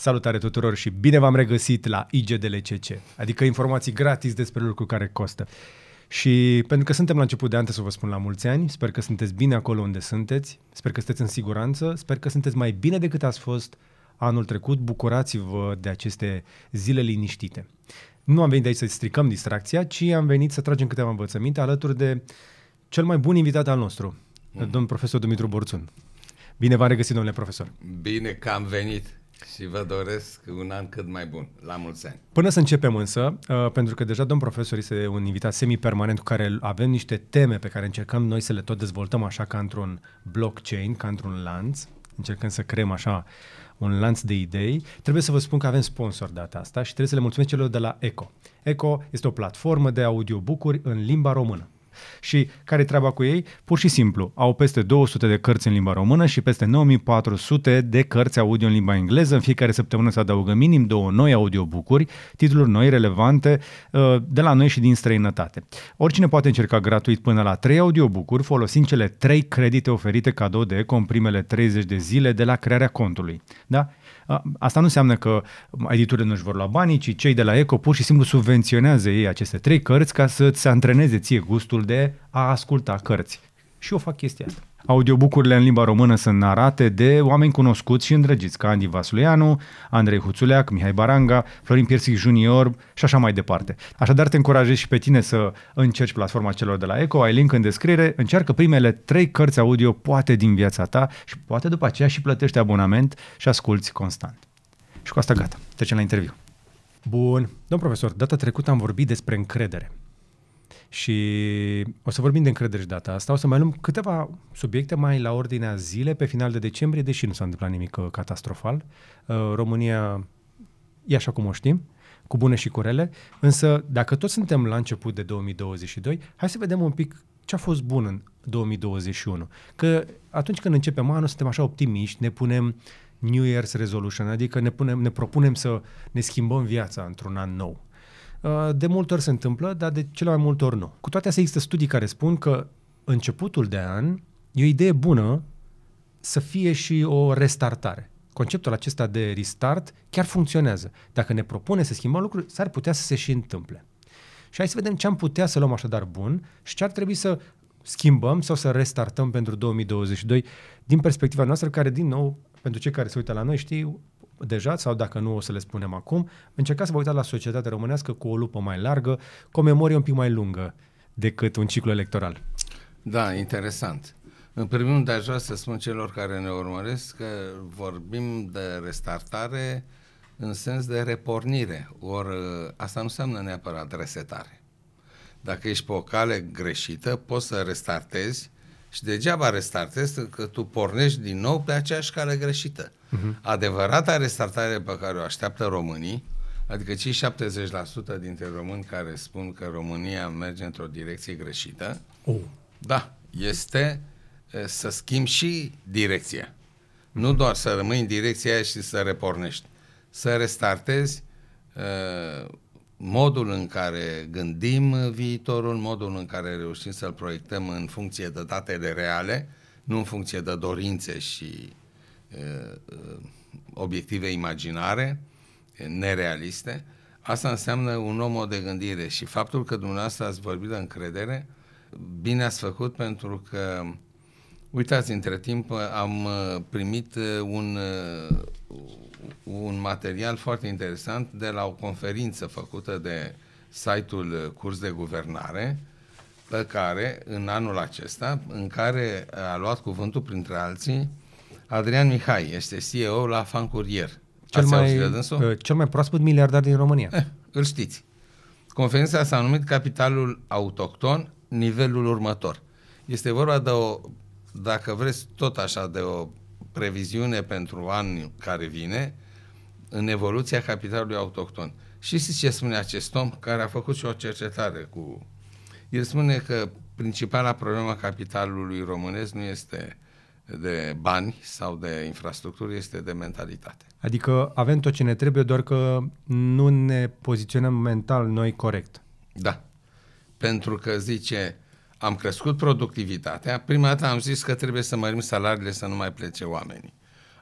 Salutare tuturor și bine v-am regăsit la IGDLCC, adică informații gratis despre lucruri care costă. Și pentru că suntem la început de an, să vă spun la mulți ani, sper că sunteți bine acolo unde sunteți, sper că sunteți în siguranță, sper că sunteți mai bine decât ați fost anul trecut, bucurați-vă de aceste zile liniștite. Nu am venit aici să stricăm distracția, ci am venit să tragem câteva învățăminte alături de cel mai bun invitat al nostru, mm. domnul profesor Dumitru Borțun. Bine v-am regăsit, domnule profesor! Bine că am venit! Și vă doresc un an cât mai bun. La mulți ani. Până să începem însă, uh, pentru că deja domn profesor este un invitat semi-permanent cu care avem niște teme pe care încercăm noi să le tot dezvoltăm așa ca într-un blockchain, ca într-un lanț, încercăm să creăm așa un lanț de idei, trebuie să vă spun că avem sponsor data asta și trebuie să le mulțumesc celor de la ECO. ECO este o platformă de audiobook în limba română. Și care treaba cu ei? Pur și simplu, au peste 200 de cărți în limba română și peste 9400 de cărți audio în limba engleză. În fiecare săptămână se adaugă minim două noi audiobook-uri, titluri noi relevante uh, de la noi și din străinătate. Oricine poate încerca gratuit până la 3 audiobook-uri folosind cele 3 credite oferite cadou de Ecom primele 30 de zile de la crearea contului. Da? Asta nu înseamnă că editurile nu-și vor lua banii, ci cei de la ECO pur și simplu subvenționează ei aceste trei cărți ca să-ți antreneze ție gustul de a asculta cărți. Și eu fac chestia asta. Audiobucurile în limba română sunt narate de oameni cunoscuți și îndrăgiți, ca Andy Vasuleanu, Andrei Huțuleac, Mihai Baranga, Florin Piersic Junior și așa mai departe. Așadar te încurajez și pe tine să încerci platforma celor de la Eco, ai link în descriere, încearcă primele trei cărți audio poate din viața ta și poate după aceea și plătește abonament și asculți constant. Și cu asta gata, trecem la interviu. Bun. Domn profesor, data trecută am vorbit despre încredere. Și o să vorbim de încredere și data asta. O să mai luăm câteva subiecte mai la ordinea zile pe final de decembrie, deși nu s-a întâmplat nimic uh, catastrofal. Uh, România e așa cum o știm, cu bune și cu rele, însă dacă tot suntem la început de 2022, hai să vedem un pic ce a fost bun în 2021. Că atunci când începem anul, suntem așa optimiști, ne punem New Year's Resolution, adică ne, punem, ne propunem să ne schimbăm viața într-un an nou. Uh, de multe ori se întâmplă, dar de cele mai multe ori nu. Cu toate astea există studii care spun că începutul de an e o idee bună să fie și o restartare. Conceptul acesta de restart chiar funcționează. Dacă ne propune să schimbăm lucruri, s-ar putea să se și întâmple. Și hai să vedem ce am putea să luăm așadar bun și ce ar trebui să schimbăm sau să restartăm pentru 2022 din perspectiva noastră, care, din nou, pentru cei care se uită la noi, știu, deja, sau dacă nu o să le spunem acum, încercați să vă uitați la societatea românească cu o lupă mai largă, cu o memorie un pic mai lungă decât un ciclu electoral. Da, interesant. În primul rând, aș vrea să spun celor care ne urmăresc că vorbim de restartare în sens de repornire. Ori asta nu înseamnă neapărat resetare. Dacă ești pe o cale greșită, poți să restartezi și degeaba restartezi că tu pornești din nou pe aceeași cale greșită. Uh-huh. Adevărata restartare pe care o așteaptă românii, adică cei 70% dintre români care spun că România merge într-o direcție greșită, uh. da, este să schimbi și direcția. Nu doar să rămâi în direcția aia și să repornești, să restartezi modul în care gândim viitorul, modul în care reușim să-l proiectăm în funcție de datele reale, nu în funcție de dorințe și Uh, uh, obiective imaginare, nerealiste, asta înseamnă un om o de gândire și faptul că dumneavoastră ați vorbit de încredere, bine ați făcut pentru că Uitați, între timp am uh, primit un, un material foarte interesant de la o conferință făcută de site-ul Curs de Guvernare, pe care, în anul acesta, în care a luat cuvântul, printre alții, Adrian Mihai este CEO la Fancurier. Cel mai, de uh, cel mai proaspăt miliardar din România. Eh, îl știți. Conferința s-a numit Capitalul Autocton, nivelul următor. Este vorba de o, dacă vreți, tot așa de o previziune pentru anul care vine în evoluția capitalului autocton. Și știți ce spune acest om care a făcut și o cercetare cu... El spune că principala problemă capitalului românesc nu este uh, de bani sau de infrastructură, este de mentalitate. Adică avem tot ce ne trebuie, doar că nu ne poziționăm mental noi corect. Da. Pentru că zice, am crescut productivitatea, prima dată am zis că trebuie să mărim salariile să nu mai plece oamenii.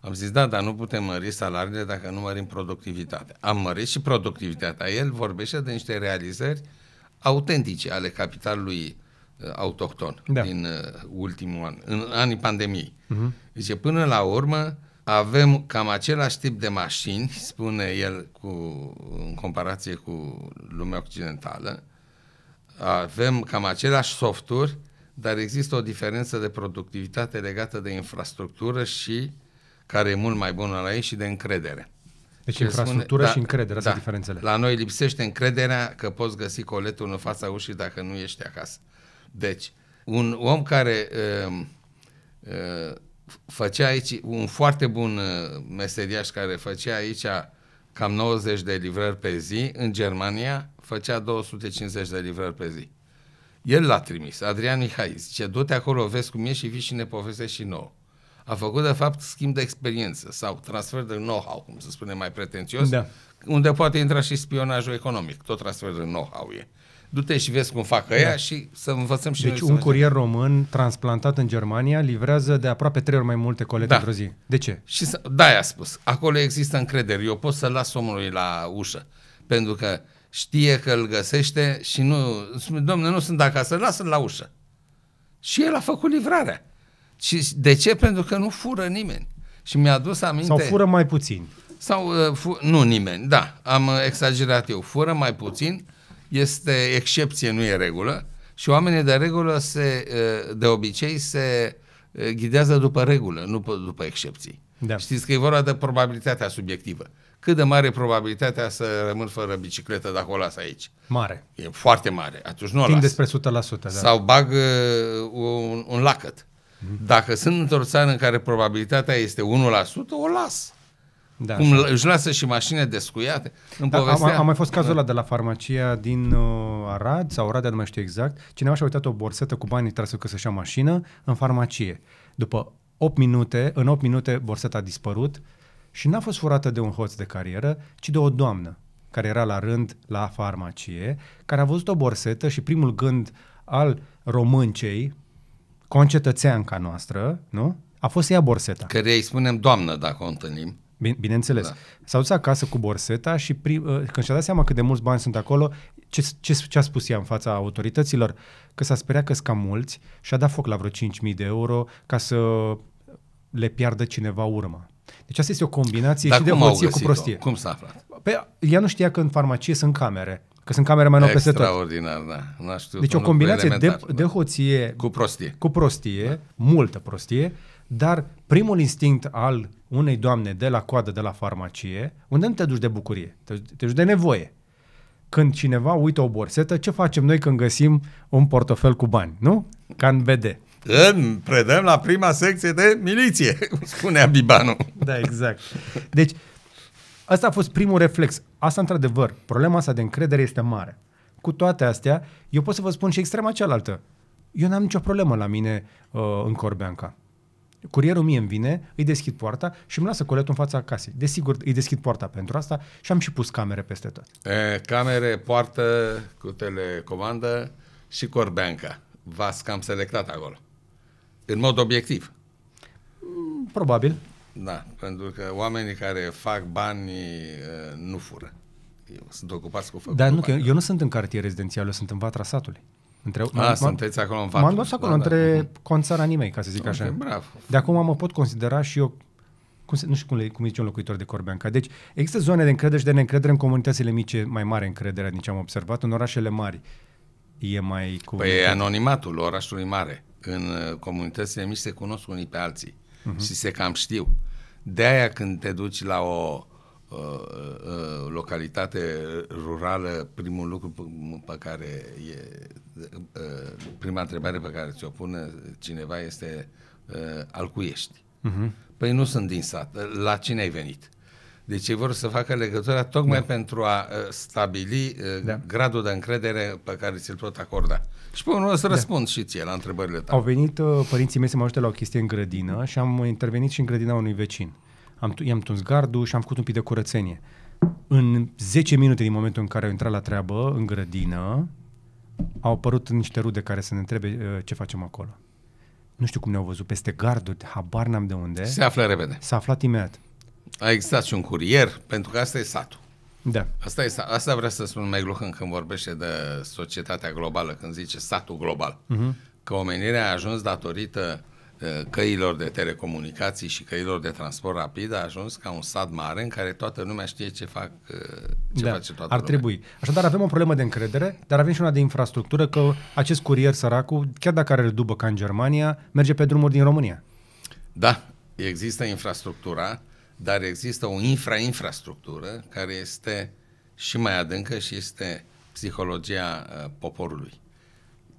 Am zis, da, dar nu putem mări salariile dacă nu mărim productivitatea. Am mărit și productivitatea. El vorbește de niște realizări autentice ale capitalului Uh, autohton da. din uh, ultimul an, în anii pandemiei. Uh-huh. Zice, până la urmă avem cam același tip de mașini, spune el cu, în comparație cu lumea occidentală, avem cam același softuri, dar există o diferență de productivitate legată de infrastructură și care e mult mai bună la ei și de încredere. Deci Ce infrastructură spune, da, și da, încredere, da, sunt diferențele. La noi lipsește încrederea că poți găsi coletul în fața ușii dacă nu ești acasă. Deci, un om care uh, uh, făcea aici, un foarte bun uh, meseriaș care făcea aici cam 90 de livrări pe zi, în Germania făcea 250 de livrări pe zi. El l-a trimis, Adrian Mihai, zice, du-te acolo, vezi cum e și vii și ne povestești și nouă. A făcut, de fapt, schimb de experiență sau transfer de know-how, cum să spunem mai pretențios, da. unde poate intra și spionajul economic. Tot transfer de know-how e du-te și vezi cum fac ăia da. și să învățăm și Deci noi un curier vezi. român transplantat în Germania livrează de aproape trei ori mai multe colete da. într-o zi. De ce? Și să, da, i-a spus. Acolo există încredere. Eu pot să las omului la ușă. Pentru că știe că îl găsește și nu... Domnule, nu sunt acasă, lasă-l la ușă. Și el a făcut livrarea. Și de ce? Pentru că nu fură nimeni. Și mi-a dus aminte... Sau fură mai puțin. Sau, uh, fu- nu nimeni, da, am uh, exagerat eu. Fură mai puțin, este excepție, nu e regulă și oamenii de regulă se, de obicei se ghidează după regulă, nu după excepții. Da. Știți că e vorba de probabilitatea subiectivă. Cât de mare e probabilitatea să rămân fără bicicletă dacă o las aici? Mare. E foarte mare. Atunci nu o las. despre 100%. Da. Sau bag un, un lacăt. Mm-hmm. Dacă sunt într-o țară în care probabilitatea este 1%, o las. Da, cum așa. își lasă și mașini descuiate. Îmi da, povestea... am, mai fost cazul ăla de la farmacia din uh, Arad sau Oradea, nu mai știu exact. Cineva și-a uitat o borsetă cu banii trase că să-și ia mașină în farmacie. După 8 minute, în 8 minute borseta a dispărut și n-a fost furată de un hoț de carieră, ci de o doamnă care era la rând la farmacie, care a văzut o borsetă și primul gând al româncei, concetățeanca noastră, nu? A fost ea borseta. Care îi spunem doamnă dacă o întâlnim. Bine, bineînțeles. Da. S-a dus acasă cu borseta și prim, uh, când și-a dat seama cât de mulți bani sunt acolo, ce, ce, ce a spus ea în fața autorităților? Că s-a speriat că sunt cam mulți și a dat foc la vreo 5.000 de euro ca să le piardă cineva urma. Deci asta este o combinație Dar și de emoție cu prostie. Cum s-a aflat? Pe, ea nu știa că în farmacie sunt camere, că sunt camere mai nou peste tot. Extraordinar, da. N-a știut deci o combinație de, da. de hoție cu prostie, cu prostie da. multă prostie, dar primul instinct al unei doamne de la coadă, de la farmacie, unde nu te duci de bucurie, te, duci de nevoie. Când cineva uită o borsetă, ce facem noi când găsim un portofel cu bani, nu? Ca în BD. În, predăm la prima secție de miliție, spunea Bibanu. Da, exact. Deci, Asta a fost primul reflex. Asta, într-adevăr, problema asta de încredere este mare. Cu toate astea, eu pot să vă spun și extrema cealaltă. Eu n-am nicio problemă la mine uh, în Corbeanca. Curierul mie îmi vine, îi deschid poarta și îmi lasă coletul în fața casei. Desigur, îi deschid poarta pentru asta și am și pus camere peste tot. E, camere, poartă cu telecomandă și corbeanca. V-ați cam selectat acolo. În mod obiectiv. Mm, probabil. Da, pentru că oamenii care fac bani nu fură. Eu sunt ocupați cu făcut Dar nu, că eu, eu nu sunt în cartier rezidențial, eu sunt în vatra satului. Între, A, ah, m- sunteți acolo în față. M-am dus acolo, da, între da. da. conțara nimeni, ca să zic okay, așa. Bravo. De acum mă pot considera și eu, cum se, nu știu cum, le, cum zice un locuitor de Corbeanca. Deci există zone de încredere și de neîncredere în comunitățile mici, mai mare încrederea din ce am observat, în orașele mari e mai... Cu păi e anonimatul orașului mare. În uh, comunitățile mici se cunosc unii pe alții uh-huh. și se cam știu. De aia când te duci la o uh, Uh, uh, localitate rurală, primul lucru pe care e, uh, prima întrebare pe care ți-o pune cineva este alcuiești. Uh-huh. Păi nu sunt din sat. La cine ai venit? Deci ei vor să facă legătura tocmai da. pentru a stabili da. gradul de încredere pe care ți-l pot acorda. Și pe urmă să da. răspund da. și ție la întrebările tale. Au venit părinții mei să mă ajute la o chestie în grădină și am intervenit și în grădina unui vecin am, i-am tuns gardul și am făcut un pic de curățenie. În 10 minute din momentul în care au intrat la treabă, în grădină, au apărut niște rude care să ne întrebe uh, ce facem acolo. Nu știu cum ne-au văzut, peste garduri, habar n-am de unde. Se află repede. S-a aflat imediat. A existat și un curier, pentru că asta e satul. Da. Asta, e, asta vrea să spun Megluhan când vorbește de societatea globală, când zice satul global. Uh-huh. Că omenirea a ajuns datorită uh, Eh, căilor de telecomunicații și căilor de transport rapid a ajuns ca un sat mare în care toată lumea știe ce, fac, eh, ce da, face toată ar lumea. trebui. Așadar avem o problemă de încredere, dar avem și una de infrastructură că acest curier săracu, chiar dacă are dubă ca în Germania, merge pe drumuri din România. Da, există infrastructura, dar există o infra-infrastructură care este și mai adâncă și este psihologia uh, poporului.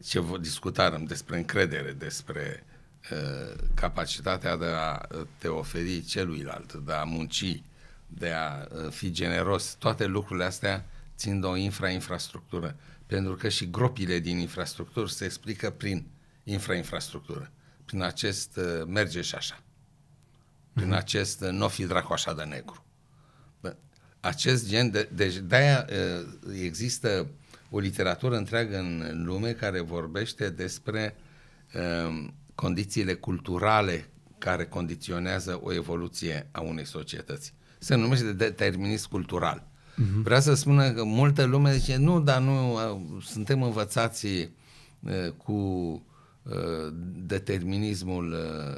Ce discutarăm despre încredere, despre Uh, capacitatea de a uh, te oferi celuilalt, de a munci, de a uh, fi generos, toate lucrurile astea țin de o infra Pentru că și gropile din infrastructură se explică prin infra prin acest merge și așa, prin mhm. acest nu fi dracu așa de negru. Acest gen de... Deci de-aia există o literatură întreagă în lume care vorbește despre um, condițiile culturale care condiționează o evoluție a unei societăți. Se numește determinism cultural. Uh-huh. Mhm. Vreau să spună că multă lume zice, nu, dar nu, suntem învățați cu determinismul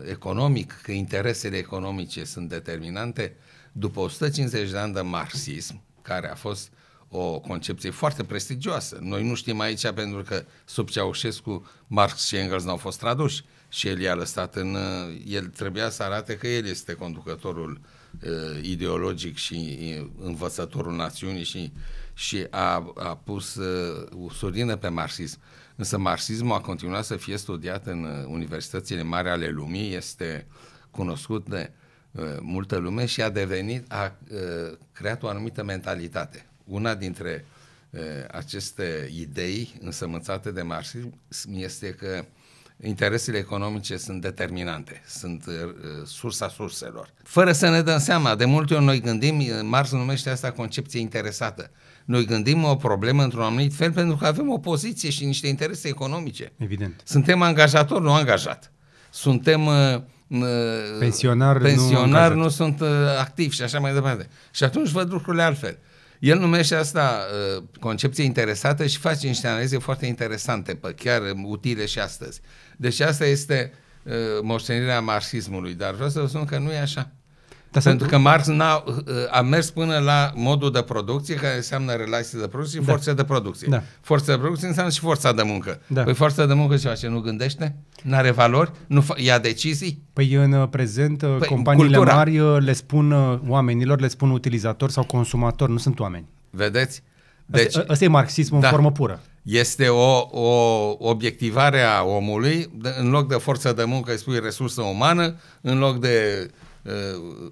economic, că interesele economice sunt determinante. După 150 de ani de marxism, care a fost o concepție foarte prestigioasă. Noi nu știm aici pentru că sub Ceaușescu Marx și Engels n-au fost traduși, și el i-a lăsat în... Uh, el trebuia să arate că el este conducătorul uh, ideologic și uh, învățătorul națiunii și, și a, a pus uh, usurină pe marxism. Însă marxismul a continuat să fie studiat în uh, universitățile mari ale lumii, este cunoscut de uh, multă lume și a devenit, a uh, creat o anumită mentalitate. Una dintre uh, aceste idei însămânțate de marxism este că uh, interesele economice sunt determinante, sunt uh, sursa surselor. Fără să ne dăm seama, de multe ori noi gândim, uh, Marx numește asta concepție interesată. Noi gândim o problemă într-un anumit fel pentru că avem o poziție și niște interese economice. Evident. Suntem angajator, nu angajat. Suntem pensionar, uh, pensionar nu, nu sunt activi activ și așa mai departe. Și atunci văd lucrurile altfel. El numește asta uh, concepție interesată și face niște analize foarte interesante, pe chiar um, utile și astăzi. Deci asta este uh, moștenirea marxismului, dar vreau să vă spun că nu e așa. Dar da. pentru că Marx a a mers până la modul de producție, care înseamnă relații de producție și da. forțe de producție. Da. Forța de producție înseamnă și forța de muncă. Da. Păi forța de muncă ceva ce nu gândește? Nu are valori? Nu ia decizii? Păi în uh, prezent uh, păi, companiile cultura. mari uh, le spun oamenilor, le spun utilizatori sau consumatori, nu sunt oameni. Vedeți? Deci, asta, ă, asta e marxismul da. în formă pură este o, o obiectivare a omului, în loc de forță de muncă îi spui resursă umană, în loc de Uh,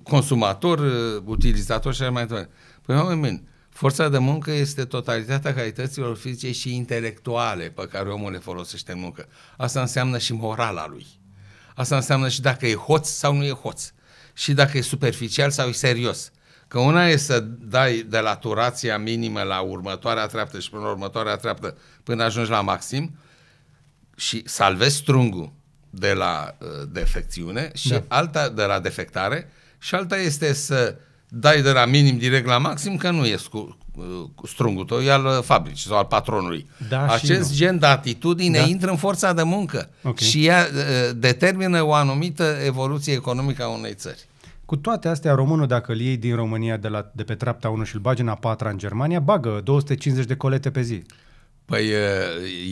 consumator, uh, utilizator și așa mai departe. Păi, oameni bine, forța de muncă este totalitatea calităților fizice și intelectuale pe care omul le folosește în muncă. Asta înseamnă și morala lui. Asta înseamnă și dacă e hoț sau nu e hoț. Și dacă e superficial sau e serios. Că una e să dai de la turația minimă la următoarea treaptă și până la următoarea treaptă până ajungi la maxim și salvezi strungul de la uh, defecțiune și da. alta de la defectare și alta este să dai de la minim direct la maxim că nu e scu- uh, strungul tău, e al uh, fabricii sau al patronului. Da Acest gen de atitudine da. intră în forța de muncă okay. și ea determină o anumită evoluție economică a unei țări. Cu toate astea, românul, dacă îl iei din România de, la, de pe treapta 1 și îl bagi în a patra în Germania, bagă 250 de colete pe zi. Păi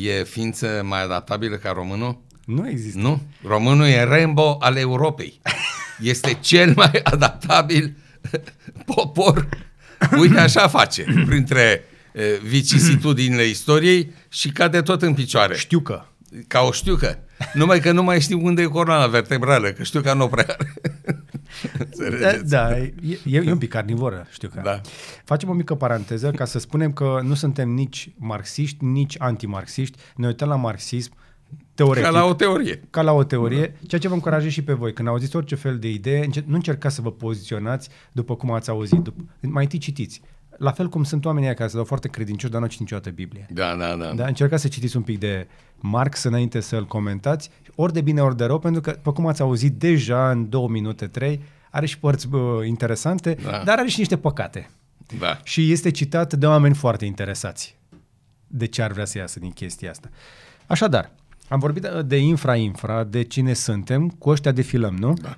e ființă mai adaptabilă ca românul? Nu există. Nu. Românul e Rambo al Europei. Este cel mai adaptabil popor. Uite, așa face. Printre vicisitudinile istoriei și cade tot în picioare. Știu că. Ca o știu că. Numai că nu mai știu unde e coroana vertebrală, că știu că nu prea are. da, da e, e un pic carnivoră, știu că. Da. Facem o mică paranteză ca să spunem că nu suntem nici marxiști, nici antimarxiști. Ne uităm la marxism uh, teoretic. Ca la o teorie. Ca la o teorie, ceea ce vă încurajez și pe voi. Când auziți orice fel de idee, nu încercați să vă poziționați după cum ați auzit. După, mai întâi citiți. La fel cum sunt oamenii care se dau foarte credincioși, dar nu citi niciodată Biblie. Da, da, da. da încercați să citiți un pic de Marx înainte să-l comentați, ori de bine, ori de rău, pentru că, după cum ați auzit deja în două minute, trei, are și părți bă, interesante, da. dar are și niște păcate. Da. Și este citat de oameni foarte interesați de ce ar vrea să iasă din chestia asta. Așadar, am vorbit uh, de infra-infra, de cine suntem, cu ăștia defilăm, nu? Da.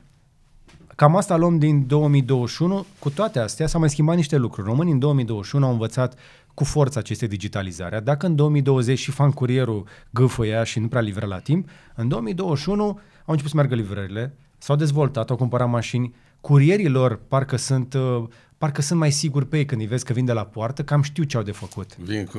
Cam asta luăm din 2021. Cu toate astea s-au mai schimbat niște lucruri. Românii în 2021 au învățat cu forță aceste digitalizare. Dacă în 2020 și fan curierul gâfăia și nu prea livra la timp, în 2021 au început să meargă livrările, s-au dezvoltat, au cumpărat mașini, curierii lor parcă sunt, uh, parcă sunt mai siguri pe ei când îi vezi că vin de la poartă, cam știu ce au de făcut. Vin cu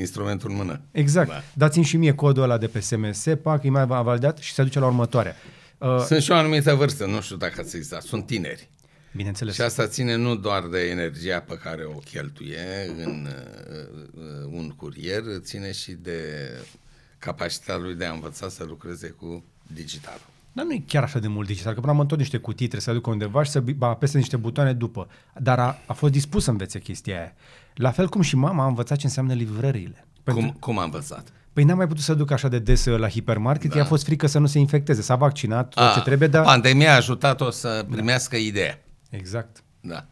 instrumentul în mână. Exact. Da. Dați-mi și mie codul ăla de pe SMS, pac, îi mai va validat și se duce la următoarea. Uh, Sunt și o anumită vârstă, nu știu dacă ați existat. Sunt tineri. Bineînțeles. Și asta ține nu doar de energia pe care o cheltuie în uh, un curier, ține și de capacitatea lui de a învăța să lucreze cu digitalul. Dar nu e chiar așa de mult digital, că până am tot niște cutii, trebuie să aduc undeva și să apese niște butoane după. Dar a, a fost dispus să învețe chestia aia. La fel cum și mama a învățat ce înseamnă livrările. Pentru... Cum, cum a învățat? Păi n-am mai putut să duc așa de des uh, la hipermarket, da. i-a fost frică să nu se infecteze, s-a vaccinat, tot a, ah, ce trebuie, dar... Pandemia a ajutat-o să da. primească da. ideea. Exact. Da.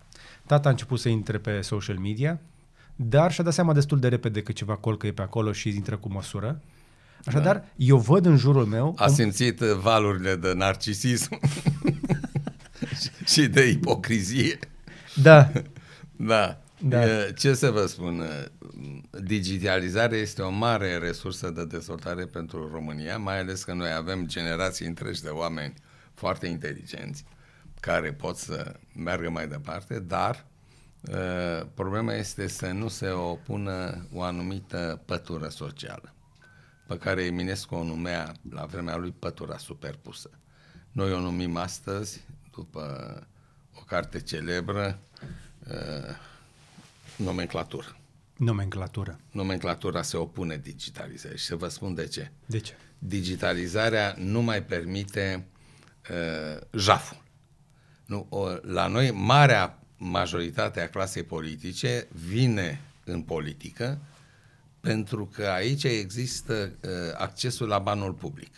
Tata a început să intre pe social media, dar și-a dat seama destul de repede că ceva colcă e pe acolo și intră cu măsură. Așadar, da. eu văd în jurul meu... A simțit uh, valurile de narcisism și de ipocrizie. Da. Da. da. Ce să vă spun? Uh, digitalizarea este o mare resursă de dezvoltare pentru România, mai ales că noi avem generații întregi de oameni foarte inteligenți care pot să meargă mai departe, dar uh, problema este să nu se opună o anumită pătură socială pe care Eminescu o numea la vremea lui Pătura Superpusă. Noi o numim astăzi, după o carte celebră, uh, nomenclatură. Nomenclatură. Nomenclatura se opune digitalizării și să vă spun de ce. De ce? Digitalizarea nu mai permite uh, jaful. Nu, o, la noi, marea majoritate a clasei politice vine în politică pentru că aici există uh, accesul la banul public.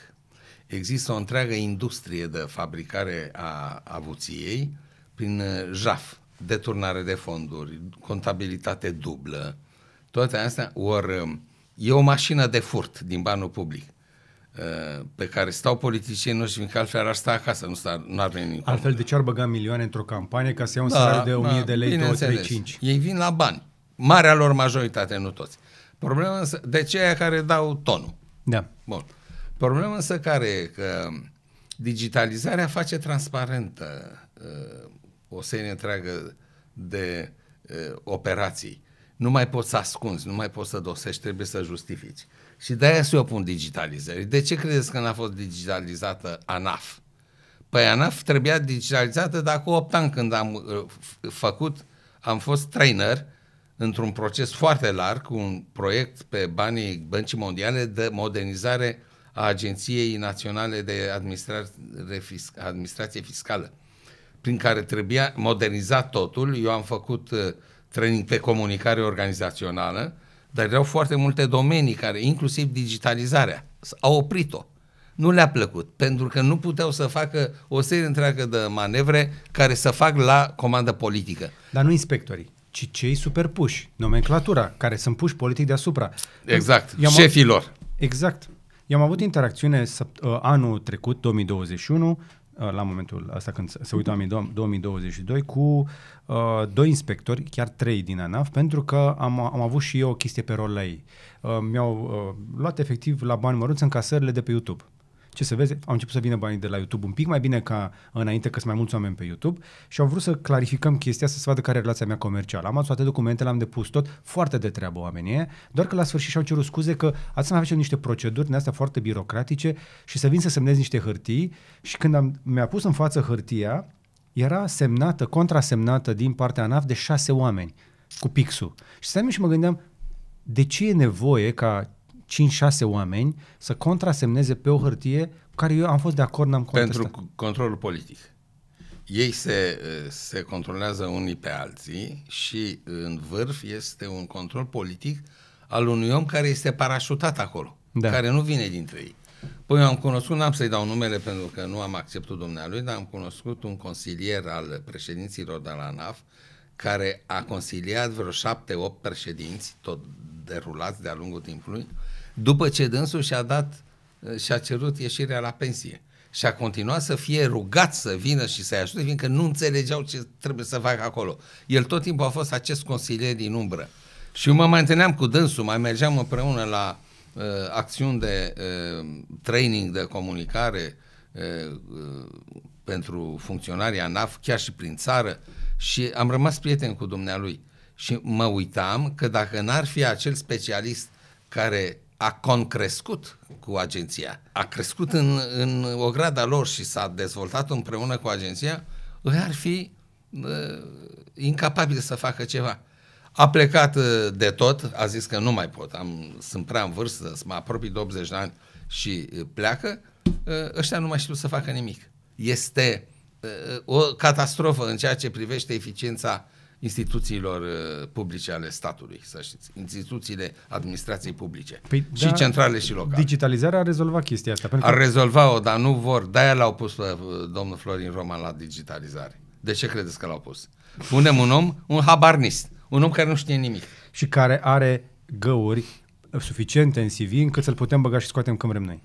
Există o întreagă industrie de fabricare a avuției prin uh, JAF, deturnare de fonduri, contabilitate dublă, toate astea, ori um, e o mașină de furt din banul public uh, pe care stau politicienii noștri, fiindcă altfel ar sta acasă, nu, ar, nu ar veni Altfel, de ce ar băga milioane într-o campanie ca să ia un da, salariu de 1000 da, de lei, 2, 3, 5? Ei vin la bani. Marea lor majoritate, nu toți. Problema însă, de aceea care dau tonul. Da. Bun. Problema însă care e că digitalizarea face transparentă uh, o serie întreagă de uh, operații. Nu mai poți să ascunzi, nu mai poți să dosești, trebuie să justifici. Și de-aia se opun digitalizării. De ce credeți că n-a fost digitalizată ANAF? Păi ANAF trebuia digitalizată, dacă cu 8 ani când am uh, făcut, am fost trainer, uh, într-un proces foarte larg, un proiect pe banii Băncii Mondiale de modernizare a Agenției Naționale de administrare Fisc- Administrație Fiscală, prin care trebuia modernizat totul. Eu am făcut uh, training pe comunicare organizațională, dar erau foarte multe domenii care, inclusiv digitalizarea, au oprit-o. Nu le-a plăcut, pentru că nu puteau să facă o serie întreagă de manevre care să fac la comandă politică. Dar nu inspectorii ci cei superpuși, nomenclatura, care sunt puși politic deasupra. Exact, I-am șefii lor. Exact. I-am avut interacțiune ă, anul trecut, 2021, ă, la momentul asta când se uită 2022, cu uh, doi inspectori, chiar trei din ANAF, pentru că am, am avut și eu o chestie pe rol la ei. Uh, mi-au uh, luat efectiv la bani mărunți casările de pe YouTube ce să vezi, au început să vină banii de la YouTube un pic mai bine ca înainte, că sunt mai mulți oameni pe YouTube și au vrut să clarificăm chestia, să se vadă care e relația mea comercială. Am luat toate documentele, am depus tot, foarte de treabă oamenii, doar că la sfârșit și-au cerut scuze că ați mai facem niște proceduri din astea foarte birocratice și să vin să semnez niște hârtii și când am, mi-a pus în față hârtia, era semnată, contrasemnată din partea ANAF de șase oameni cu pixul. Și stai și mă gândeam, de ce e nevoie ca 5-6 oameni să contrasemneze pe o hârtie cu care eu am fost de acord, n-am contestat. Pentru controlul politic. Ei se, uh, se controlează unii pe alții și uh, în vârf este un control politic al unui om care este parașutat acolo, da. care nu vine dintre ei. Păi eu am cunoscut, n-am să-i dau numele pentru că nu am acceptat dumnealui, dar am cunoscut un consilier al președinților de la NAF care a consiliat vreo șapte, opt președinți, tot derulați de-a lungul timpului, după ce dânsul și-a dat uh, și-a cerut ieșirea la pensie și a continuat să fie rugat să vină și să-i ajute, fiindcă nu înțelegeau ce trebuie să facă acolo. El tot timpul a fost acest consilier din umbră. Și eu mă mai întâlneam cu dânsul, mai mergeam împreună la uh, acțiuni de uh, training de comunicare uh, uh, pentru funcționarii ANAF, chiar și prin țară, și am rămas prieten cu dumnealui. Și mă uitam că dacă n-ar fi acel specialist care a concrescut cu agenția. A crescut în, în ograda lor și s-a dezvoltat împreună cu agenția, îi ar fi uh, incapabil să facă ceva. A plecat uh, de tot, a zis că nu mai pot, am, sunt prea în vârstă, mă apropii de 80 de ani și uh, pleacă, uh, ăștia nu mai știu să facă nimic. Este uh, o catastrofă în ceea ce privește eficiența uh, instituțiilor uh, publice ale statului, să știți, instituțiile administrației publice păi, și da, centrale și locale. Digitalizarea a rezolvat chestia asta. Pentru rezolvat că... rezolva-o, dar nu vor. De-aia l-au pus pe uh, domnul Florin Roman la digitalizare. De ce credeți că l-au pus? Punem un om, un habarnist, un om care nu știe nimic. Și care are găuri suficiente în CV încât să-l putem băga și scoatem când vrem noi.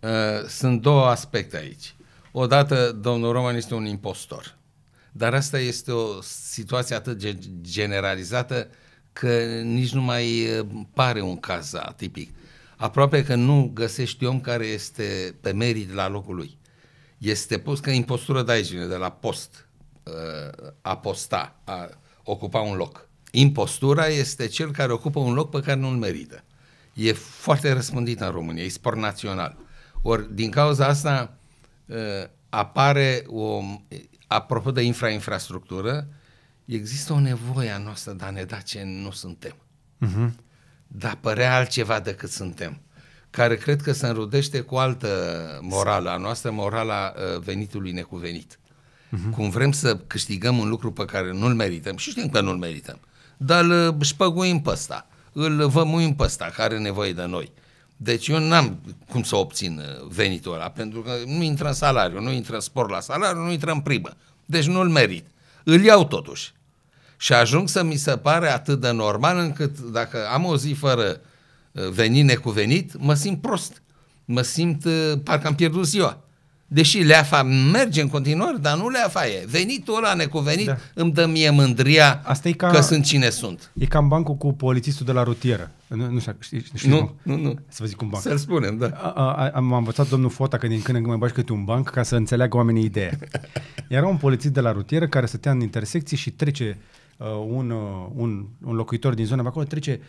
Uh, sunt două aspecte aici. Odată, domnul Roman este un impostor dar asta este o situație atât generalizată că nici nu mai pare un caz atipic. Aproape că nu găsești om care este pe merit la locul lui. Este pus că impostură de aici vine, de la post, uh, a posta, a ocupa un loc. Impostura este cel care ocupă un loc pe care nu-l merită. E foarte răspândit în România, e spor național. Ori din cauza asta uh, apare o apropo de infrastructură există o nevoie a noastră de a ne da ce nu suntem. Uh-huh. De a părea altceva decât suntem. Care cred că se înrudește cu altă morală, a noastră morala ă, venitului necuvenit. Uh-huh. Cum vrem să câștigăm un lucru pe care nu-l merităm, și știm că nu-l merităm, dar îl șpăguim pe ăsta, îl vămuim pe ăsta care are nevoie de noi. Deci eu n-am cum să obțin uh, venitul ăla, pentru că nu intră în salariu, nu intră în spor la salariu, nu intră în primă. Deci nu-l merit. Îl iau totuși. Și ajung să mi se pare atât de normal încât dacă am o zi fără uh, venit necuvenit, mă simt prost. Mă simt uh, parcă am pierdut ziua deși leafa merge în continuare, dar nu leafa e. Venitul ăla necuvenit da. îmi dă mie mândria Asta e ca, că sunt cine sunt. E cam bancul cu polițistul de la rutieră. Nu, nu știu, știu, știu nu, nu, nu. Să vă zic un banc. Să-l spunem, da. A, a, am învățat domnul Fota că din când în când mai bași câte un banc ca să înțeleagă oamenii ideea. Era un polițist de la rutieră care stătea în intersecție și trece uh, un, uh, un, un locuitor din zona acolo, trece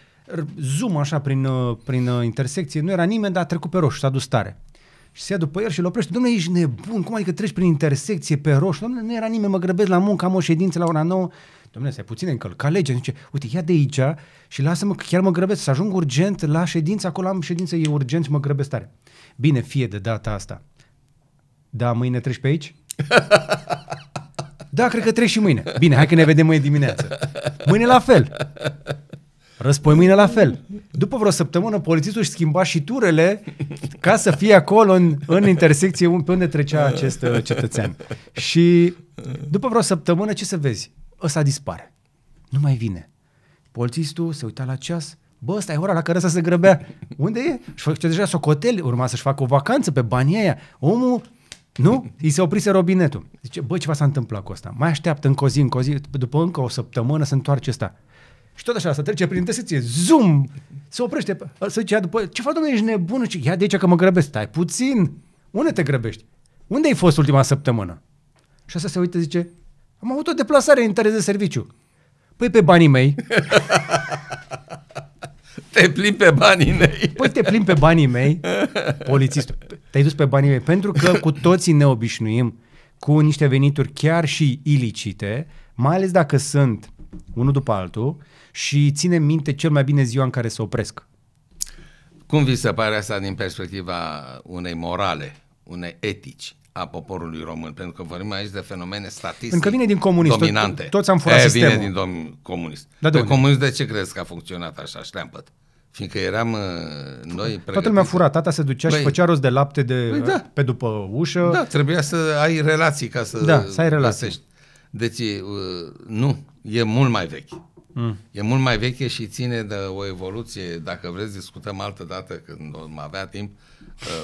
zoom așa prin, uh, prin uh, intersecție. Nu era nimeni, dar a trecut pe roșu, s-a dus tare. Și se ia după el și îl oprește. Domnule, ești nebun, cum adică treci prin intersecție pe roșu? Domnule, nu era nimeni, mă grăbesc la muncă, am o ședință la ora 9. Domnule, se puțin încălca legea. Zice, uite, ia de aici și lasă-mă, chiar mă grăbesc să ajung urgent la ședință, acolo am ședință, e urgent și mă grăbesc tare. Bine, fie de data asta. Da, mâine treci pe aici? Da, cred că treci și mâine. Bine, hai că ne vedem mâine dimineață. Mâine la fel. Răspoi mâine la fel. După vreo săptămână, polițistul își schimba și turele ca să fie acolo în, în intersecție pe unde trecea acest uh, cetățean. Și după vreo săptămână, ce să vezi? Ăsta dispare. Nu mai vine. Polițistul se uita la ceas, bă, ăsta e ora la care să se grăbea. Unde e? Și făcea deja socoteli, urma să-și facă o vacanță pe banii aia. Omul, nu? I se oprise robinetul. Zice, bă, ceva s-a întâmplat cu asta. Mai așteaptă încă o zi, încă o zi, după încă o săptămână se întoarce ăsta. Și tot așa, să trece prin intersecție, zoom, se oprește, să zice după, ce faci, domnule, ești nebun? Și ia de aici că mă grăbesc, stai puțin, unde te grăbești? Unde ai fost ultima săptămână? Și asta se uită, zice, am avut o deplasare în de serviciu. Păi pe banii mei. te plimbi pe banii mei. Păi te plimbi pe banii mei, polițist. Te-ai dus pe banii mei, pentru că cu toții ne obișnuim cu niște venituri chiar și ilicite, mai ales dacă sunt unul după altul, și ține minte cel mai bine ziua în care se opresc. Cum vi se pare asta din perspectiva unei morale, unei etici? a poporului român, pentru că vorbim aici de fenomene statistice Încă vine din comunism. dominante. toți am furat e, sistemul. vine din dom- comunism. Da, de comunism de ce crezi că a funcționat așa șleampăt? Fiindcă eram uh, noi pregătiți. Toată lumea furat, tata se ducea Băi, și păi- făcea rost de lapte de, Băi, da. pe după ușă. Da, trebuia să ai relații ca să Da, să ai relații. Găsești. Deci, uh, nu, e mult mai vechi. Mm. E mult mai veche și ține de o evoluție, dacă vreți discutăm altă dată când o avea timp,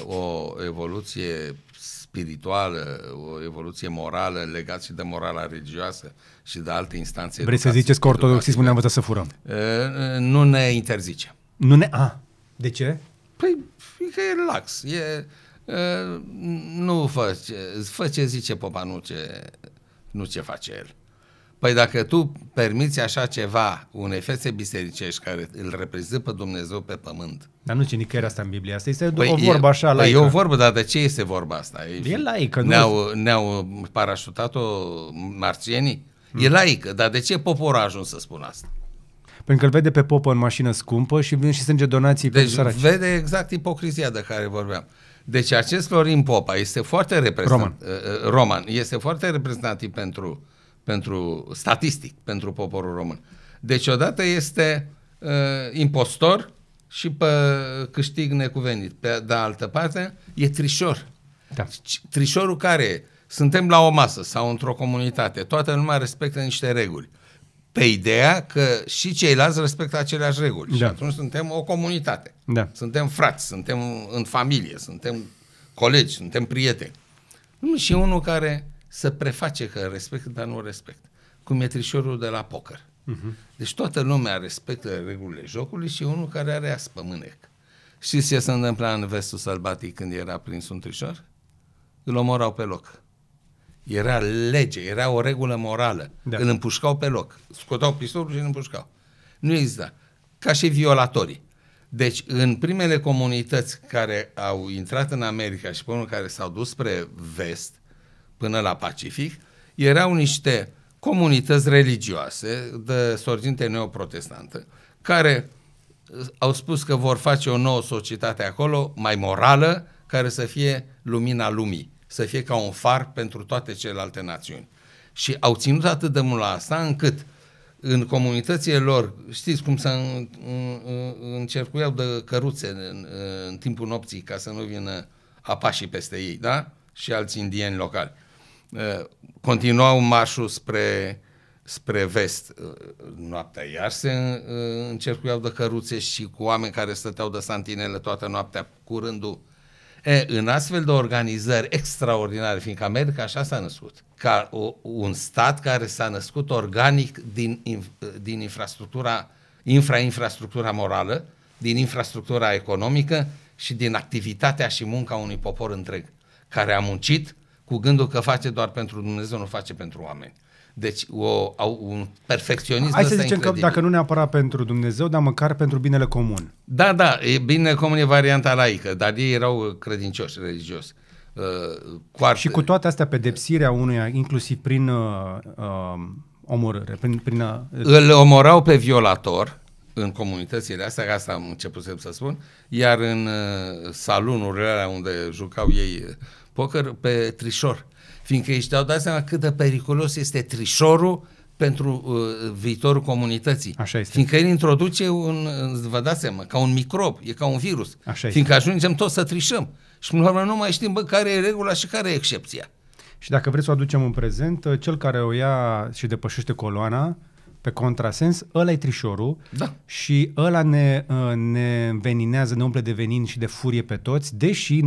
uh, o evoluție spirituală, o evoluție morală legată și de morala religioasă și de alte instanțe. Vrei să ziceți că ortodoxismul ne-a învățat să furăm? Uh, uh, nu ne interzice. Nu ne... A, de ce? Păi, că e lax, e... Nu fă ce, fă ce zice popa, nu ce, nu ce face el. Păi dacă tu permiți așa ceva un fețe bisericești care îl reprezintă pe Dumnezeu pe pământ. Dar nu ce nicăieri asta în Biblie, asta este păi o vorbă e, așa laică. Păi e o vorbă, dar de ce este vorba asta? E laică, nu? Ne-au, ne-au parașutat-o marțienii? Hmm. E laică, dar de ce poporul a ajuns să spună asta? Pentru că îl vede pe popă în mașină scumpă și vin și sânge donații deci pentru săraci. vede exact ipocrizia de care vorbeam. Deci acest Florin Popa este foarte reprezentativ. Roman. Roman. Este foarte reprezentativ pentru uh, pentru statistic, pentru poporul român. Deci odată este uh, impostor și pe câștig necuvenit. Pe de altă parte, e trișor. Da. Trișorul care suntem la o masă sau într-o comunitate, toată lumea respectă niște reguli. Pe ideea că și ceilalți respectă aceleași reguli. Da. Și atunci suntem o comunitate. Da. Suntem frați, suntem în familie, suntem colegi, suntem prieteni. Nu și unul care să preface că respect, dar nu respect. Cu metrișorul de la poker. Uh-huh. Deci toată lumea respectă regulile jocului și unul care are aspă mânec. Știți ce se întâmpla în vestul sălbatic când era prins un trișor? Îl omorau pe loc. Era lege, era o regulă morală. Da. Îl împușcau pe loc. Scotau pistolul și îl împușcau. Nu exista. Ca și violatorii. Deci, în primele comunități care au intrat în America și pe unul care s-au dus spre vest, până la Pacific, erau niște comunități religioase de sorginte neoprotestantă care uh, au spus că vor face o nouă societate acolo, mai morală, care să fie lumina lumii, să fie ca un far pentru toate celelalte națiuni. Și au ținut atât de mult la asta încât în comunitățile lor, știți cum să încercuiau de căruțe în, în timpul nopții ca să nu vină apașii peste ei, da? Și alți indieni locali. Uh, Eh, continuau marșul spre, spre vest. Eh, noaptea iar se eh, încercuiau de căruțe și cu oameni care stăteau de santinele toată noaptea curându E, în astfel de organizări extraordinare, fiindcă America așa s-a născut, ca o, un stat care s-a născut organic din, din infrastructura, infra-infrastructura morală, din infrastructura economică și din activitatea și munca unui popor întreg, care a muncit cu gândul că face doar pentru Dumnezeu, nu face pentru oameni. Deci o, au un perfecționism Hai să zicem incredibil. că dacă nu neapărat pentru Dumnezeu, dar măcar pentru binele comun. Da, da, e binele comun e varianta laică, dar ei erau credincioși, religios. Uh, Și cu toate astea, pedepsirea unuia, inclusiv prin uh, uh, omorâre, prin... prin uh, Îl omorau pe violator în comunitățile astea, că asta am început să spun, iar în uh, salunurile alea unde jucau ei uh, poker pe trișor, fiindcă ei știau, dați seama cât de periculos este trișorul pentru uh, viitorul comunității. Așa este. Fiindcă el introduce un, vă dați seama, ca un microb, e ca un virus. Așa este. Fiindcă ajungem toți să trișăm. Și până la urmă nu mai știm, bă, care e regula și care e excepția. Și dacă vreți să o aducem în prezent, uh, cel care o ia și depășește coloana, pe contrasens, ăla e trișorul da. și ăla ne, uh, ne veninează, ne umple de venin și de furie pe toți, deși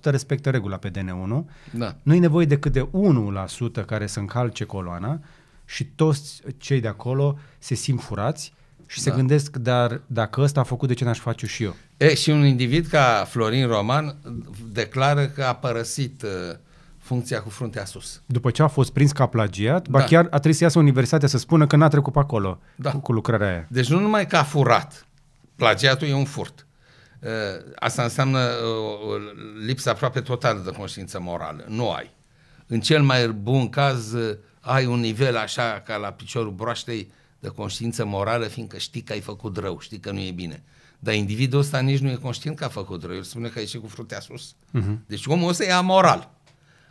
99% respectă regula pe DN1. Da. Nu e nevoie decât de 1% care să încalce coloana și toți cei de acolo se simt furați și da. se gândesc, dar dacă ăsta a făcut, de ce n-aș face și eu? E, și un individ ca Florin Roman declară că a părăsit uh, funcția cu fruntea sus. După ce a fost prins ca plagiat, da. ba chiar a trebuit să iasă universitatea să spună că n-a trecut pe acolo da. cu, cu lucrarea aia. Deci nu numai că a furat, plagiatul e un furt. Uh, asta înseamnă uh, uh, lipsa aproape totală de conștiință morală. Nu ai. În cel mai bun caz ai un nivel așa ca la piciorul broaștei de conștiință morală, fiindcă știi că ai făcut rău, știi că nu e bine. Dar individul ăsta nici nu e conștient că a făcut rău. El spune că a ieșit cu fruntea sus. Uh-huh. Deci omul ăsta e amoral.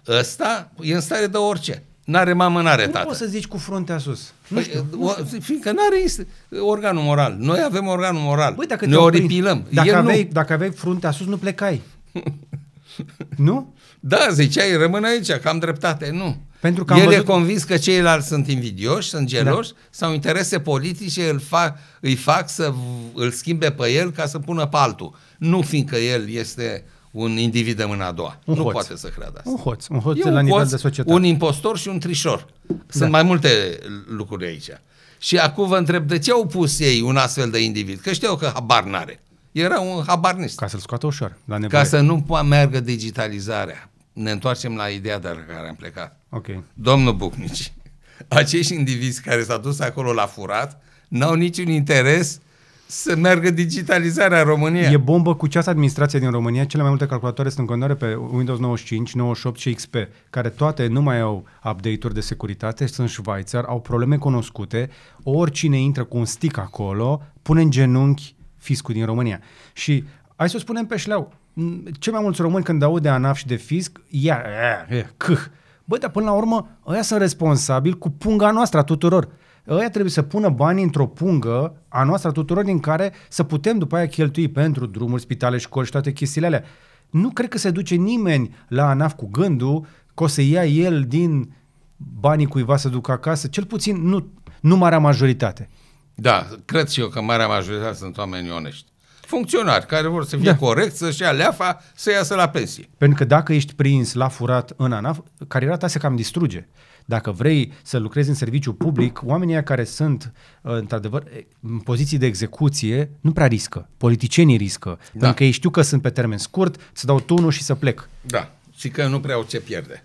Ăsta e în stare de orice. N-are mamă, n-are tată. Nu poți să zici cu fruntea sus. Nu păi, știu, nu știu. Fiindcă n-are organul moral. Noi avem organul moral. Băi, dacă ne oripilăm. Dacă El aveai, nu... dacă aveai fruntea sus, nu plecai. nu? Da, ziceai, rămân aici, că am dreptate. Nu. Pentru că El văzut... e convins că ceilalți sunt invidioși, sunt da. geloși da. sau interese politice îl fac, îi fac să îl schimbe pe el ca să pună pe altul. Nu fiindcă el este un individ de mâna a doua. Un nu hoț. poate să creadă asta. Un hoț, un hoț e un la nivel hoț, de societate. Un impostor și un trișor. Sunt da. mai multe lucruri aici. Și acum vă întreb de ce au pus ei un astfel de individ? Că știau că habar n-are. Era un habarnist. Ca să-l scoată ușor, la nevoie. Ca să nu meargă digitalizarea. Ne întoarcem la ideea de la care am plecat. Ok. Domnul Bucnici, acești indivizi care s-au dus acolo la furat, n-au niciun interes uh, să meargă digitalizarea în România. E bombă cu ceasă administrația din România. Cele mai multe calculatoare sunt în continuare pe Windows 95, 98 și XP, care toate nu mai au update-uri de securitate, sunt șvaițări, au probleme cunoscute. Oricine intră cu un stick acolo, pune în genunchi fiscul din România. Și hai să o spunem pe șleau, cei mai mulți români când aud de ANAF și de fisc, ia, ia, eh, ia eh, câh. Bă, dar până la urmă, ăia sunt responsabili cu punga noastră a tuturor ăia trebuie să pună bani într-o pungă a noastră a tuturor din care să putem după aia cheltui pentru drumuri, spitale, școli și toate chestiile alea. Nu cred că se duce nimeni la ANAF cu gândul că o să ia el din banii cuiva să ducă acasă, cel puțin nu, nu marea majoritate. Da, cred și eu că marea majoritate sunt oameni onești. Funcționari care vor să fie da. corect, să-și ia leafa, să iasă la pensie. Pentru că dacă ești prins la furat în ANAF, cariera ta se cam distruge. Dacă vrei să lucrezi în serviciu public, oamenii care sunt, uh, într-adevăr, în poziții de execuție, nu prea riscă. Politicienii riscă. Da. Pentru că ei știu că sunt pe termen scurt, să dau tunul și să plec. Da. Și că nu prea au ce pierde.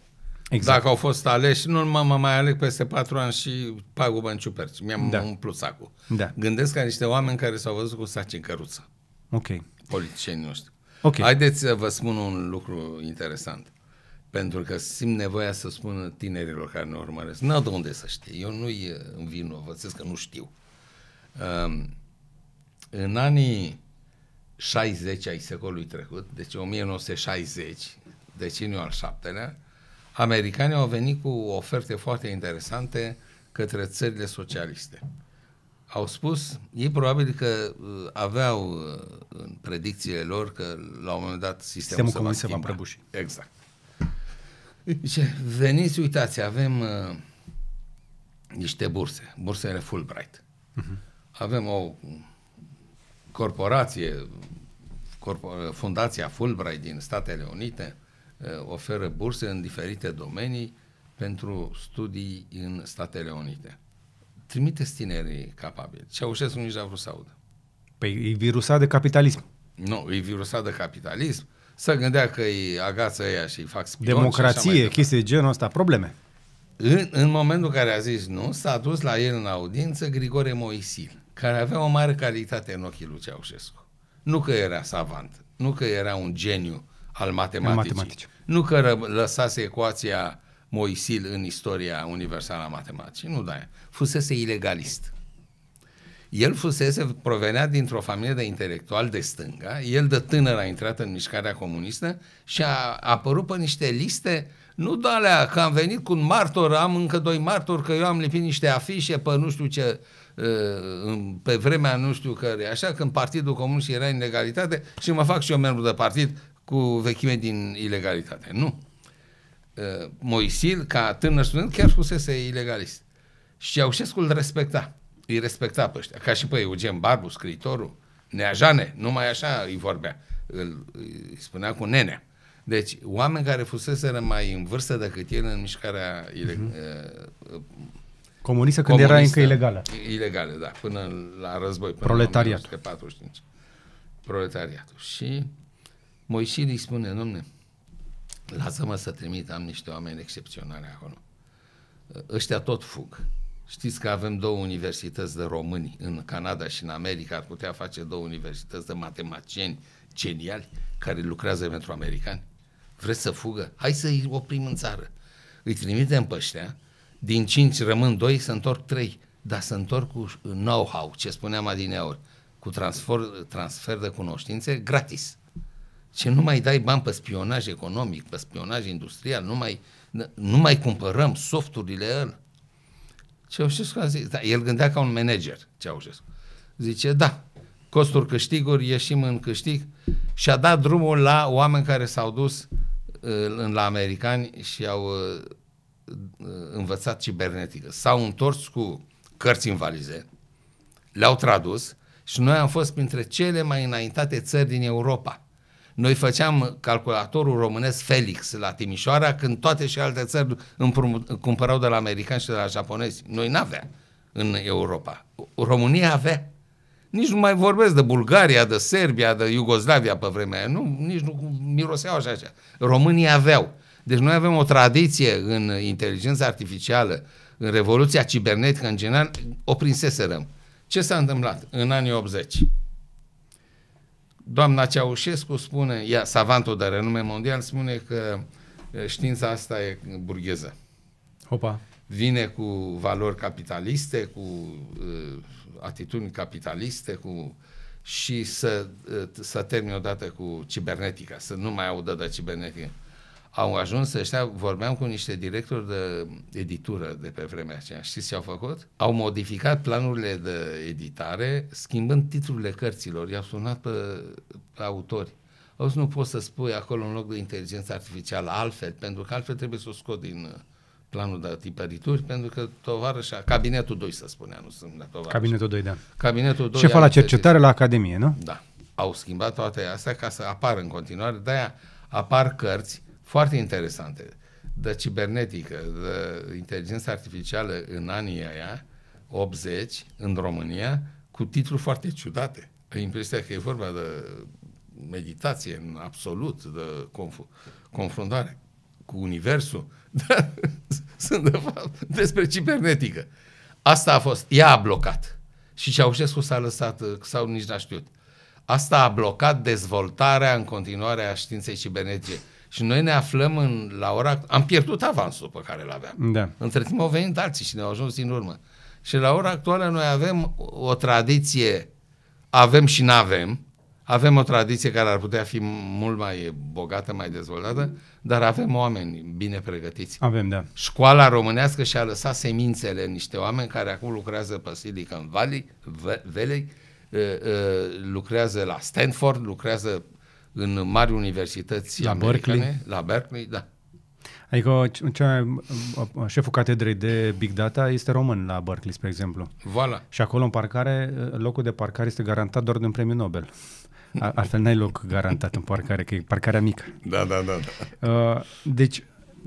Exact. Dacă au fost aleși, nu mă, mă mai aleg peste patru ani și pagubă în ciuperci. Mi-am da. umplut sacul. Da. Gândesc ca niște oameni care s-au văzut cu saci în căruță. Ok. Politicienii noștri. Ok. Haideți să vă spun un lucru interesant pentru că simt nevoia să spun tinerilor care ne urmăresc. N-au de unde să știe. Eu nu-i uh, învinovățesc că nu știu. Um, în anii 60 ai secolului trecut, deci 1960, deceniul al șaptelea, americanii au venit cu oferte foarte interesante către țările socialiste. Au spus, ei probabil că uh, aveau uh, în predicțiile lor că la un moment dat sistemul, sistemul se va, se va prăbuși. Exact. Zice, veniți, uitați, avem uh, niște burse, bursele Fulbright. Uh-huh. Avem o corporație, corpo, fundația Fulbright din Statele Unite uh, oferă burse în diferite domenii pentru studii în Statele Unite. Trimiteți tinerii capabili. Ceaușescu nici a vrut să audă. Păi e virusat de capitalism. Nu, e virusat de capitalism. Uh, să gândea că îi agață ea și îi fac spion Democrație, chestii de genul ăsta, probleme. În, în momentul în care a zis nu, s-a dus la el în audiență Grigore Moisil, care avea o mare calitate în ochii lui Ceaușescu. Nu că era savant, nu că era un geniu al matematicii, matematici. nu că ră, lăsase ecuația Moisil în istoria universală a matematicii, nu da, fusese ilegalist. El fusese, provenea dintr-o familie de intelectuali de stânga, el de tânăr a intrat în mișcarea comunistă și a apărut pe niște liste, nu de alea, că am venit cu un martor, am încă doi martori, că eu am lipit niște afișe pe nu știu ce, uh, pe vremea nu știu care, așa, când Partidul Comunist era în ilegalitate și mă fac și eu membru de partid cu vechime din ilegalitate. Nu. Uh, Moisil, ca tânăr student, chiar fusese ilegalist. Și Ceaușescu îl respecta îi respecta pe ăștia, ca și pe Eugen Barbu, scriitorul, Neajane, numai așa îi vorbea, îl, îi spunea cu nenea. Deci, oameni care fusese mai în vârstă decât el în mișcarea ile- uh-huh. Mhm. Uh, comunistă când comunistă, era încă ilegală. Ilegală, da, până la război. Până Proletariat. La 45. Proletariatul. Și Moisil îi spune, domne, lasă-mă să trimit, am niște oameni excepționale acolo. Ăștia tot fug. Știți că avem două universități de români în Canada și în America, ar putea face două universități de matematicieni geniali care lucrează pentru americani. Vreți să fugă? Hai să-i oprim în țară. Îi trimitem pe ăștia, din cinci rămân doi, se întorc trei, dar se întorc cu know-how, ce spuneam adineori, cu transfer, transfer de cunoștințe gratis. Ce nu mai dai bani pe spionaj economic, pe spionaj industrial, nu mai, nu mai cumpărăm softurile ăla. Ceaușescu a zis, da, el gândea ca un manager, Ceaușescu. Zice, da, costuri câștiguri, ieșim în câștig și a dat drumul la oameni care s-au dus uh, la americani și au uh, uh, învățat cibernetică. S-au întors cu cărți în valize, le-au tradus și noi am fost printre cele mai înaintate țări din Europa noi făceam calculatorul românesc Felix la Timișoara când toate și alte țări împrumut, cumpărau de la americani și de la japonezi. Noi n-aveam în Europa. România avea. Nici nu mai vorbesc de Bulgaria, de Serbia, de Iugoslavia pe vremea aia. Nu, nici nu miroseau așa, așa. Românii aveau. Deci noi avem o tradiție în inteligența artificială, în revoluția cibernetică în general, o prinseserăm. Ce s-a întâmplat în anii 80? Doamna Ceaușescu spune, ea, savantul de renume mondial, spune că știința asta e burgheză. Opa. Vine cu valori capitaliste, cu uh, atitudini capitaliste, cu și să, uh, să termine odată cu cibernetica, să nu mai audă de cibernetică au ajuns ăștia, vorbeam cu niște directori de editură de pe vremea aceea. Știți ce au făcut? Au modificat planurile de editare, schimbând titlurile cărților. I-au sunat pe, pe autori. Auzi, nu poți să spui acolo în loc de inteligență artificială altfel, pentru că altfel trebuie să o scot din uh, planul de tipărituri, pentru că tovarășa, cabinetul 2 să spunea, nu sunt tovarășa. Cabinetul 2, da. Cabinetul 2. Șefa la cercetare la Academie, nu? Da. Au schimbat toate astea ca să apară în continuare, de-aia apar cărți foarte interesante de cibernetică, de inteligență artificială în anii aia, 80, în România, cu titluri foarte ciudate. Ai impresia că e vorba de meditație în absolut, de conf- confruntare cu universul, dar sunt de fapt despre cibernetică. Asta a fost, ea a blocat. Și Ceaușescu s-a lăsat, sau nici n-a știut. Asta a blocat dezvoltarea în continuare a științei cibernetice și noi ne aflăm în, la ora... Am pierdut avansul pe care îl aveam. Da. Între timp au venit alții și ne-au ajuns din urmă. Și la ora actuală noi avem o tradiție, avem și n-avem, avem o tradiție care ar putea fi mult mai bogată, mai dezvoltată, dar avem oameni bine pregătiți. Avem, da. Școala românească și-a lăsat semințele niște oameni care acum lucrează pe Silicon Valley, Valley lucrează la Stanford, lucrează în mari universități la americane, Berkeley. la Berkeley, da. Adică ce, șeful catedrei de Big Data este român la Berkeley, spre exemplu. Voilà. Și acolo în parcare, locul de parcare este garantat doar de un premiu Nobel. Altfel n-ai loc garantat în parcare, că e parcarea mică. Da, da, da. da. Uh, deci,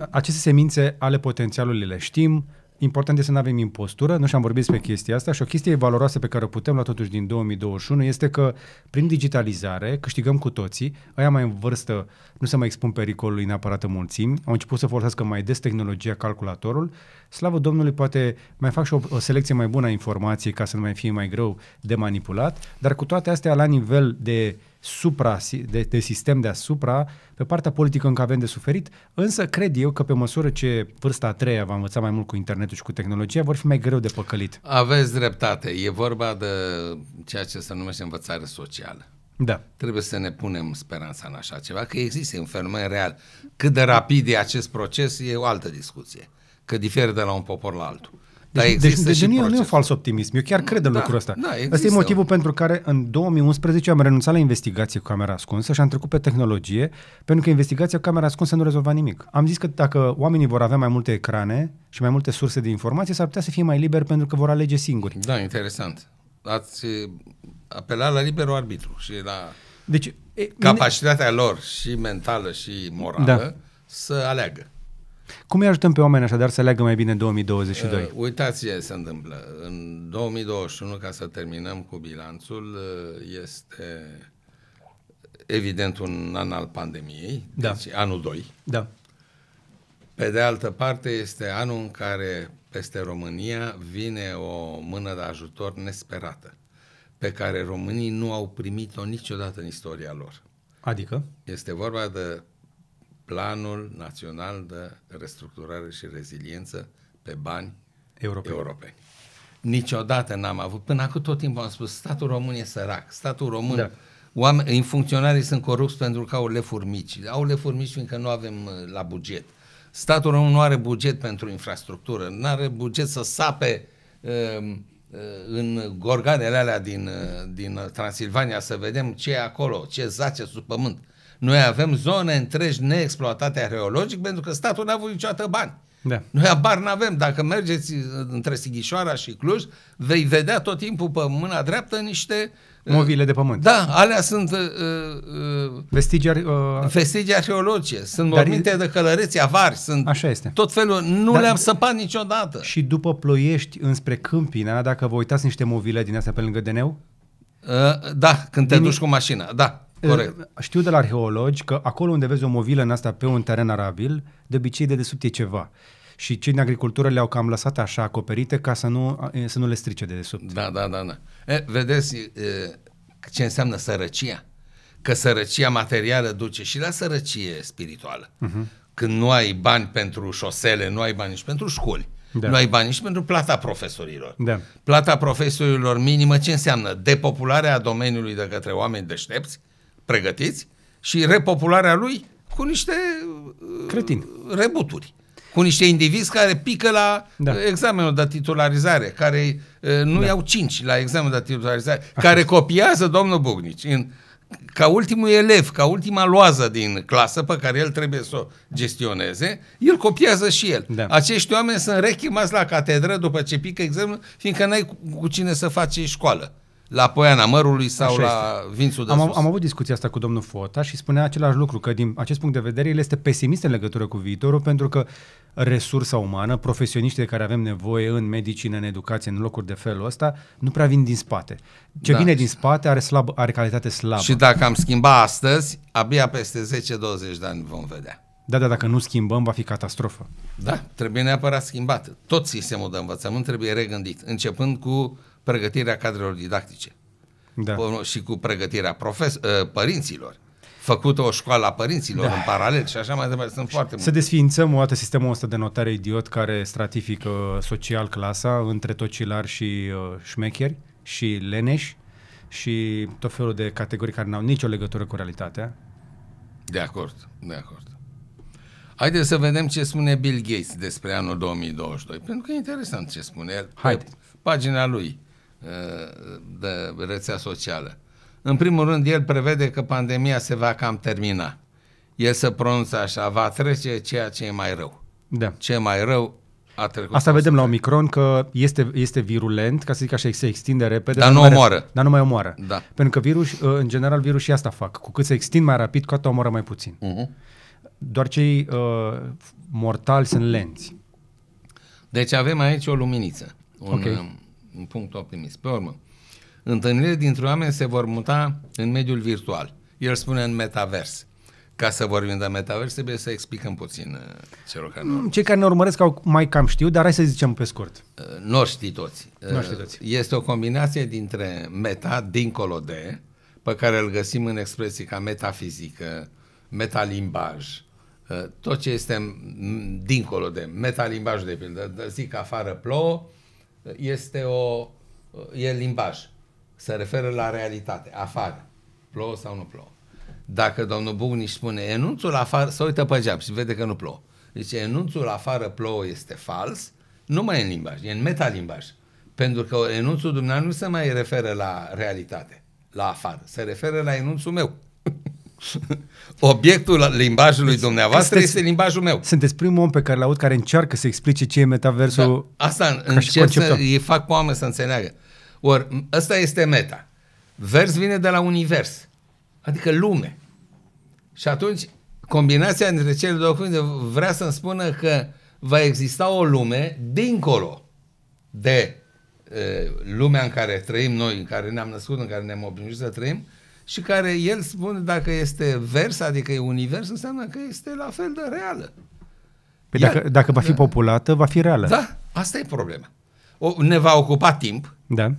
aceste semințe ale potențialului le știm, Important este să nu avem impostură, nu și-am vorbit despre chestia asta și o chestie valoroasă pe care o putem lua totuși din 2021 este că prin digitalizare câștigăm cu toții, aia mai în vârstă nu se mai expun pericolului neapărat în mulțimi, au început să folosească mai des tehnologia calculatorul, slavă Domnului poate mai fac și o, o selecție mai bună a informației ca să nu mai fie mai greu de manipulat, dar cu toate astea la nivel de supra, de, de sistem deasupra, pe partea politică încă avem de suferit, însă cred eu că pe măsură ce vârsta a treia va învăța mai mult cu internetul și cu tehnologia, vor fi mai greu de păcălit. Aveți dreptate, e vorba de ceea ce se numește învățare socială. Da. Trebuie să ne punem speranța în așa ceva, că există un fenomen real. Cât de rapid e acest proces e o altă discuție, că diferă de la un popor la altul. Deci- Dar deci, deci, deci nu, e, nu e un fals optimism. Eu chiar cred în da, lucrul ăsta. Da, Asta e motivul pentru care în 2011 am renunțat la investigație cu camera ascunsă și am trecut pe tehnologie, pentru că investigația cu camera ascunsă nu rezolva nimic. Am zis că dacă oamenii vor avea mai multe ecrane și mai multe surse de informație, s-ar putea să fie mai liberi pentru că vor alege singuri. Da, interesant. Ați eh, apelat la liberul arbitru și la deci, e, capacitatea ne... lor și mentală și morală da. să aleagă. Cum îi ajutăm pe oameni așadar să leagă mai bine 2022? Uh, uitați ce se întâmplă. În 2021, ca să terminăm cu bilanțul, uh, este evident un an al pandemiei, da. deci anul 2. Da. Pe de altă parte, este anul în care peste România vine o mână de ajutor nesperată, pe care românii nu au primit-o niciodată în istoria lor. Adică? Este vorba de Planul Național de Restructurare și Reziliență pe bani europeni. europeni. Niciodată n-am avut. Până acum tot timpul am spus, statul român e sărac, statul român... Da. Oameni, funcționarii sunt corupți pentru că au lefuri mici. Au lefuri mici fiindcă nu avem uh, la buget. Statul român nu are buget pentru infrastructură, nu are buget să sape um, uh, în gorganele alea din, uh, din Transilvania să vedem ce e acolo, ce zace sub pământ. Noi avem zone întregi neexploatate areologic pentru că statul n-a avut niciodată bani. Da. Noi abar n-avem. Dacă mergeți uh, între Sighișoara și Cluj, vei vedea tot timpul pe mâna dreaptă niște... Uh, movile de pământ. Da, alea sunt... Uh, uh, vestigii, uh, vestigi arheologice. Sunt morminte e... de călăreți avari. Sunt Așa este. Tot felul. Nu dar... le-am săpat niciodată. Și după Ploiești înspre Câmpina, dacă vă uitați niște movile din astea pe lângă Deneu? Uh, da, când te din... duci cu mașina, da. Corect. Știu de la arheologi că acolo unde vezi o movilă în asta pe un teren arabil, de obicei de desubt e ceva. Și cei din agricultură le-au cam lăsat așa acoperite ca să nu, să nu le strice de desubt. Da, da, da. da. E, vedeți e, ce înseamnă sărăcia? Că sărăcia materială duce și la sărăcie spirituală. Uh-huh. Când nu ai bani pentru șosele, nu ai bani nici pentru școli, da. nu ai bani nici pentru plata profesorilor. Da. Plata profesorilor minimă ce înseamnă? Depopularea domeniului de către oameni deștepți, pregătiți și repopularea lui cu niște uh, Cretin. rebuturi cu niște indivizi care pică la da. Uh, examenul de titularizare, care uh, nu da. iau cinci la examenul de titularizare, Așa. care copiază domnul Bugnici în, ca ultimul elev, ca ultima loază din clasă pe care el trebuie să o gestioneze, el copiază și el. Da. Acești oameni sunt rechimați la catedră după ce pică examenul, fiindcă n-ai cu cine să faci școală la Poiana Mărului sau la Vințul de am, sus. am avut discuția asta cu domnul Fota și spunea același lucru, că din acest punct de vedere el este pesimist în legătură cu viitorul pentru că resursa umană, profesioniștii de care avem nevoie în medicină, în educație, în locuri de felul ăsta, nu prea vin din spate. Ce da. vine din spate are, slab, are calitate slabă. Și dacă am schimba astăzi, abia peste 10-20 de ani vom vedea. Da, da, dacă nu schimbăm, va fi catastrofă. Da, trebuie neapărat schimbat. Tot sistemul de învățământ trebuie regândit, începând cu uh, pregătirea cadrelor didactice da. și cu pregătirea profes- ă, părinților făcută o școală a părinților da. în paralel și așa mai departe. Sunt foarte multe. Să desființăm o dată sistemul ăsta de notare idiot care stratifică social clasa între tocilari și uh, șmecheri și leneși și tot felul de categorii care n-au nicio legătură cu realitatea. De acord, de acord. Haideți să vedem ce spune Bill Gates despre anul 2022, pentru că e interesant ce spune el. Haide. Pagina lui de rețea socială. În primul rând, el prevede că pandemia se va cam termina. El se pronunță așa, va trece ceea ce e mai rău. Da. Ce e mai rău a trecut. Asta vedem la Omicron că este, este virulent, ca să zic așa, se extinde repede. Dar, dar nu omoară. Mai, dar nu mai omoară. Da. Pentru că virus, uh, în general, virus și asta fac. Cu cât se extind mai rapid, cu atât omoară mai puțin. Uh-huh. Doar cei uh, mortali sunt lenți. Deci avem aici o luminiță. Un, okay. Uh, un punct optimist. Pe urmă, întâlnirile dintre oameni se vor muta în mediul virtual. El spune în metavers. Ca să vorbim de metavers, trebuie să explicăm puțin uh, celor care nu mm, Cei care ne urmăresc au mai cam știu, dar hai să zicem pe scurt. Uh, nu știi toți. știi toți. Uh, este o combinație dintre meta, dincolo de, pe care îl găsim în expresii ca metafizică, metalimbaj, tot ce este mm, dincolo de metalimbaj de pildă, zic afară plouă, este o e limbaj. Se referă la realitate, afară. Plouă sau nu plouă. Dacă domnul Bugniș spune enunțul afară, se uită pe geam și vede că nu plouă. Deci enunțul afară plouă este fals, nu mai e în limbaj, e în metalimbaj. Pentru că enunțul dumneavoastră nu se mai referă la realitate, la afară, se referă la enunțul meu. Obiectul limbajului deci, dumneavoastră sunteți, este limbajul meu. Sunteți primul om pe care l-aud care încearcă să explice ce e metaversul. Da, asta încerc să îi fac cu oameni să înțeleagă. Ori ăsta este meta. Vers vine de la univers, adică lume. Și atunci combinația dintre cele două cuvinte vrea să-mi spună că va exista o lume dincolo de e, lumea în care trăim noi, în care ne-am născut, în care ne-am obișnuit să trăim, și care el spune dacă este vers, adică e univers, înseamnă că este la fel de reală. Păi Iar, dacă, dacă va fi da. populată, va fi reală. Da, asta e problema. O, ne va ocupa timp. Da.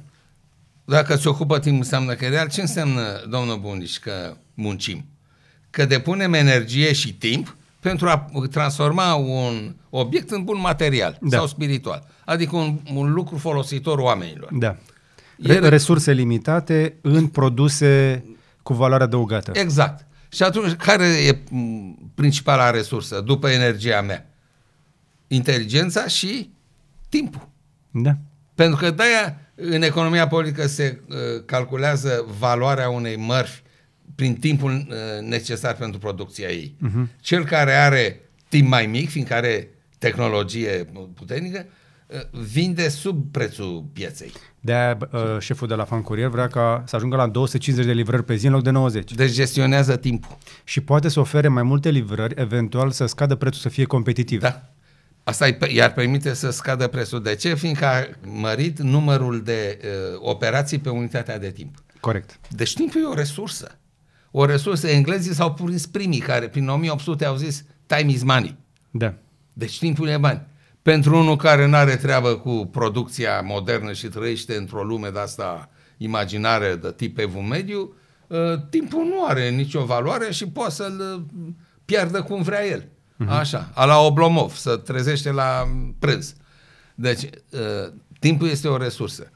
Dacă se ocupă timp înseamnă că e real. Ce înseamnă, domnul Bunici, că muncim? Că depunem energie și timp pentru a transforma un obiect în bun material da. sau spiritual. Adică un, un lucru folositor oamenilor. Da. Ele... Resurse limitate în produse cu valoare adăugată. Exact. Și atunci, care e principala resursă după energia mea? Inteligența și timpul. Da. Pentru că de în economia politică se uh, calculează valoarea unei mărfi prin timpul uh, necesar pentru producția ei. Uh-huh. Cel care are timp mai mic, fiindcă are tehnologie puternică, uh, vinde sub prețul pieței de uh, șeful de la Fancurier vrea ca să ajungă la 250 de livrări pe zi în loc de 90. Deci gestionează timpul. Și poate să ofere mai multe livrări, eventual să scadă prețul să fie competitiv. Da. Asta i-ar permite să scadă prețul. De ce? Fiindcă a mărit numărul de uh, operații pe unitatea de timp. Corect. Deci timpul e o resursă. O resursă. Englezii s-au prins primii care prin 1800 au zis time is money. Da. Deci timpul e bani pentru unul care nu are treabă cu producția modernă și trăiește într-o lume de asta imaginară de tip evul mediu, ă, timpul nu are nicio valoare și poate să-l piardă cum vrea el. Mhm. Așa, a la Oblomov, să trezește la prânz. Deci, ă, timpul este o resursă.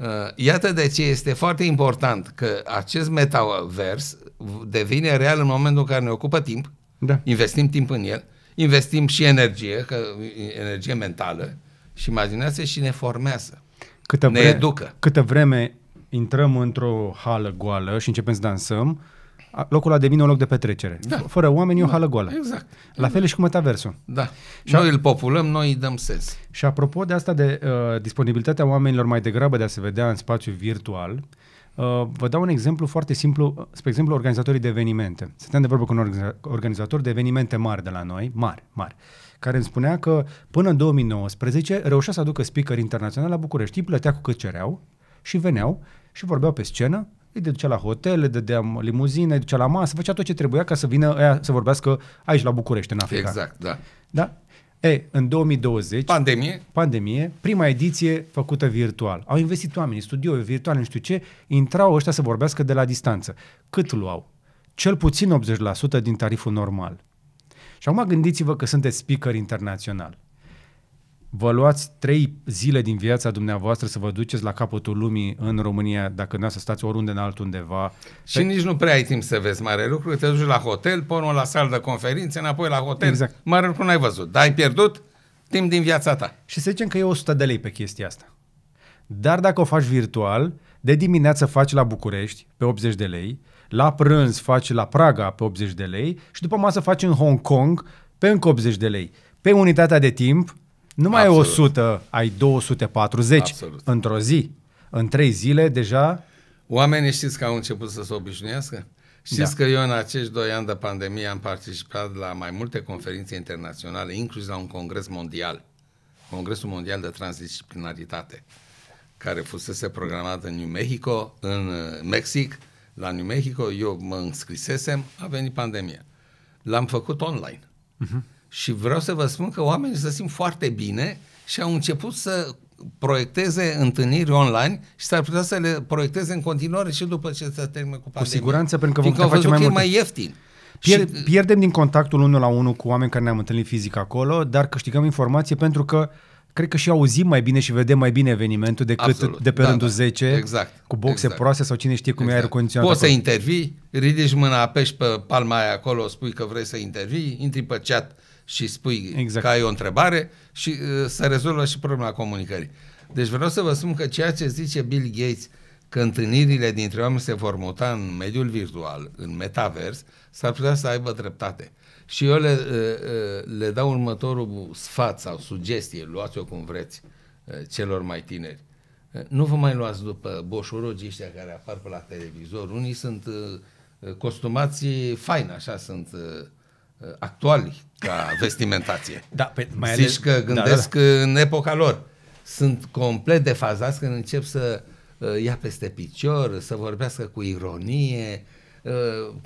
Ă, iată de ce este foarte important că acest metavers devine real în momentul în care ne ocupă timp, da. investim timp în el investim și energie, că, energie mentală și imaginație și ne formează, câtă ne vreme, educă. Câtă vreme intrăm într-o hală goală și începem să dansăm, locul a devine un loc de petrecere. Da. Fără oameni e o da, hală goală. Exact. La fel și cu metaversul. Da. Și noi a... îl populăm, noi îi dăm sens. Și apropo de asta de uh, disponibilitatea oamenilor mai degrabă de a se vedea în spațiu virtual, uh, Uh, vă dau un exemplu foarte simplu, spre exemplu, organizatorii de evenimente. Suntem de vorbă cu un organizator de evenimente mari de la noi, mari, mari, care îmi spunea că până în 2019 reușea să aducă speaker internațional la București. Îi plătea cu cât cereau și veneau și vorbeau pe scenă, îi ducea la hotel, îi dădea limuzine, îi ducea la masă, făcea tot ce trebuia ca să vină aia să vorbească aici la București, în Africa. Exact, da. Da? E, în 2020, pandemie. pandemie, prima ediție făcută virtual. Au investit oamenii, studio virtual, nu știu ce, intrau ăștia să vorbească de la distanță. Cât luau? Cel puțin 80% din tariful normal. Și acum gândiți-vă că sunteți speaker internațional vă luați trei zile din viața dumneavoastră să vă duceți la capătul lumii în România, dacă nu să stați oriunde în altundeva. Și pe... nici nu prea ai timp să vezi mare lucru, te duci la hotel, până la sală de conferințe, înapoi la hotel. Exact. Mare lucru n-ai văzut, dar ai pierdut timp din viața ta. Și să zicem că e 100 de lei pe chestia asta. Dar dacă o faci virtual, de dimineață faci la București pe 80 de lei, la prânz faci la Praga pe 80 de lei și după masă faci în Hong Kong pe încă 80 de lei. Pe unitatea de timp nu mai Absolut. ai 100, ai 240 Absolut. într-o zi. În trei zile deja... Oamenii știți că au început să se obișnuiască? Știți da. că eu în acești doi ani de pandemie am participat la mai multe conferințe internaționale, inclusiv la un congres mondial, Congresul Mondial de Transdisciplinaritate, care fusese programat în New Mexico, în uh, Mexic, la New Mexico, eu mă înscrisesem, a venit pandemia. L-am făcut online. Uh-huh. Și vreau să vă spun că oamenii se simt foarte bine și au început să proiecteze întâlniri online și s-ar putea să le proiecteze în continuare și după ce se termină cu pandemia. Cu siguranță, pentru că vom putea face mai multe. mai ieftin. Pier- și... Pierdem din contactul unul la unul cu oameni care ne-am întâlnit fizic acolo, dar câștigăm informație pentru că cred că și auzim mai bine și vedem mai bine evenimentul decât Absolut. de pe da, rândul da. 10 exact. cu boxe exact. proaste sau cine știe cum exact. e aer condiționat. Poți acolo. să intervii, ridici mâna, apeși pe palma aia acolo, spui că vrei să intervii, intri pe chat și spui exact. că ai o întrebare și uh, să rezolvă și problema comunicării. Deci vreau să vă spun că ceea ce zice Bill Gates că întâlnirile dintre oameni se vor muta în mediul virtual, în metavers, s-ar putea să aibă dreptate. Și eu le, uh, uh, le dau următorul sfat sau sugestie, luați-o cum vreți, uh, celor mai tineri. Nu vă mai luați după boșurogii ăștia care apar pe la televizor. Unii sunt costumați fain, așa, sunt actuali, ca vestimentație. Da, pe, mai ales... că da, gândesc da, da, da. în epoca lor. Sunt complet defazați când încep să uh, ia peste picior, să vorbească cu ironie, uh,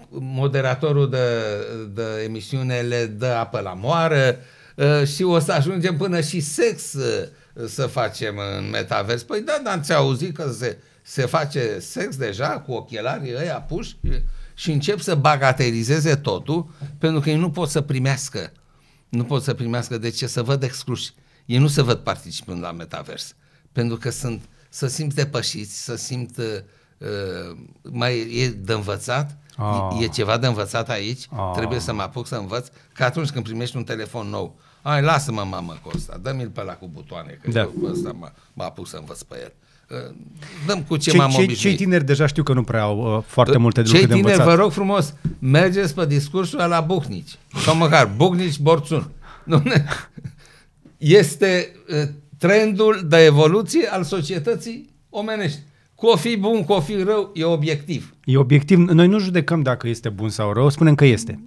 moderatorul de, de emisiune le dă apă la moară uh, și o să ajungem până și sex să facem în metavers. Păi da, dar ți-a auzit că se, se face sex deja cu ochelarii ăia puși? și încep să bagaterizeze totul pentru că ei nu pot să primească. Nu pot să primească de ce să văd excluși. Ei nu se văd participând la metavers pentru că sunt să simt depășiți, să simt uh, uh, mai e de învățat, oh. e, ah. e ceva de învățat aici, oh. trebuie să mă apuc să învăț, că atunci când primești un telefon nou, ai, lasă-mă mamă cu ăsta, dă-mi-l pe la cu butoane, că da. eu cu ăsta mă, mă apuc să învăț pe el dăm cu ce cei, m-am obișnuit. Cei tineri deja știu că nu prea au uh, foarte multe de lucruri de învățat. Cei tineri, vă rog frumos, mergeți pe discursul la Buhnici. Sau măcar Buhnici Borțun. Nu, este uh, trendul de evoluție al societății omenești. Cu o fi bun, cu o fi rău, e obiectiv. E obiectiv. Noi nu judecăm dacă este bun sau rău, spunem că este.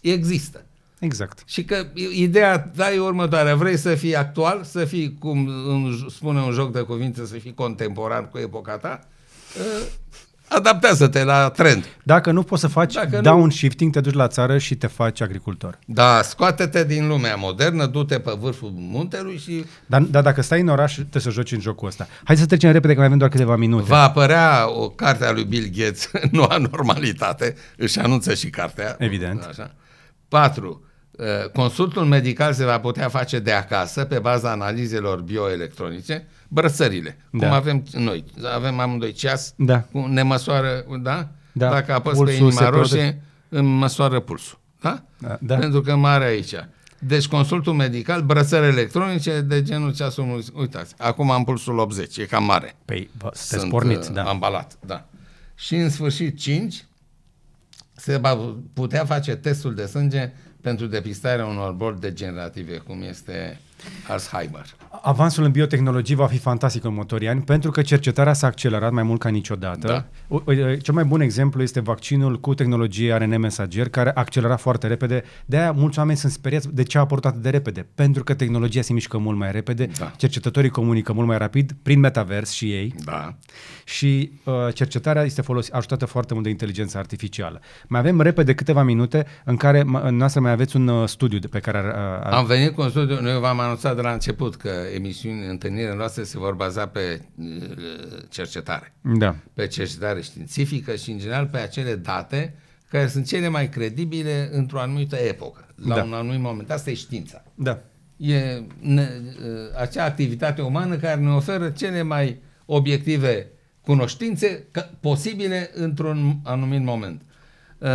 Există. Exact. Și că ideea ta da, e următoarea. Vrei să fii actual, să fii, cum spune un joc de cuvinte, să fii contemporan cu epoca ta, ă, adaptează-te la trend. Dacă nu poți să faci Dacă downshifting, nu... te duci la țară și te faci agricultor. Da, scoate-te din lumea modernă, du-te pe vârful muntelui și... Dar, dar dacă stai în oraș, te să joci în jocul ăsta. Hai să trecem repede, că mai avem doar câteva minute. Va apărea o carte a lui Bill Gates, Noua Normalitate, își anunță și cartea. Evident. Așa. 4. Eh, consultul medical se va putea face de acasă pe baza analizelor bioelectronice brățările, da. cum avem noi. Avem amândoi ceas, da. ne măsoară, da? da. Dacă apăs pulsul pe inima roșie, îmi măsoară pulsul. Da? Da. da? Pentru că mare aici. Deci consultul medical, brățări electronice de genul ceasul, uitați, acum am pulsul 80, e cam mare. Păi, bă, sunteți Sunt, pornit, uh, da. ambalat, da. Și în sfârșit 5, se va putea face testul de sânge pentru depistarea unor boli degenerative, cum este Alzheimer. Avansul în biotehnologie va fi fantastic în următorii ani pentru că cercetarea s-a accelerat mai mult ca niciodată. Da. Cel mai bun exemplu este vaccinul cu tehnologie ARN mesager care a accelerat foarte repede. De aia mulți oameni sunt speriați de ce a apărut atât de repede. Pentru că tehnologia se mișcă mult mai repede, da. cercetătorii comunică mult mai rapid prin metavers și ei. Da. Și uh, cercetarea este folos- ajutată foarte mult de inteligența artificială. Mai avem repede câteva minute în care m- noastră mai aveți un uh, studiu de pe care ar, uh, ar... Am venit cu un studiu, noi v-am anunțat de la început că emisiunea, întâlnirea noastră se vor baza pe uh, cercetare. Da. Pe cercetare științifică și, în general, pe acele date care sunt cele mai credibile într-o anumită epocă, la da. un anumit moment. Asta e știința. Da. E ne, uh, acea activitate umană care ne oferă cele mai obiective cunoștințe posibile într-un anumit moment. Uh,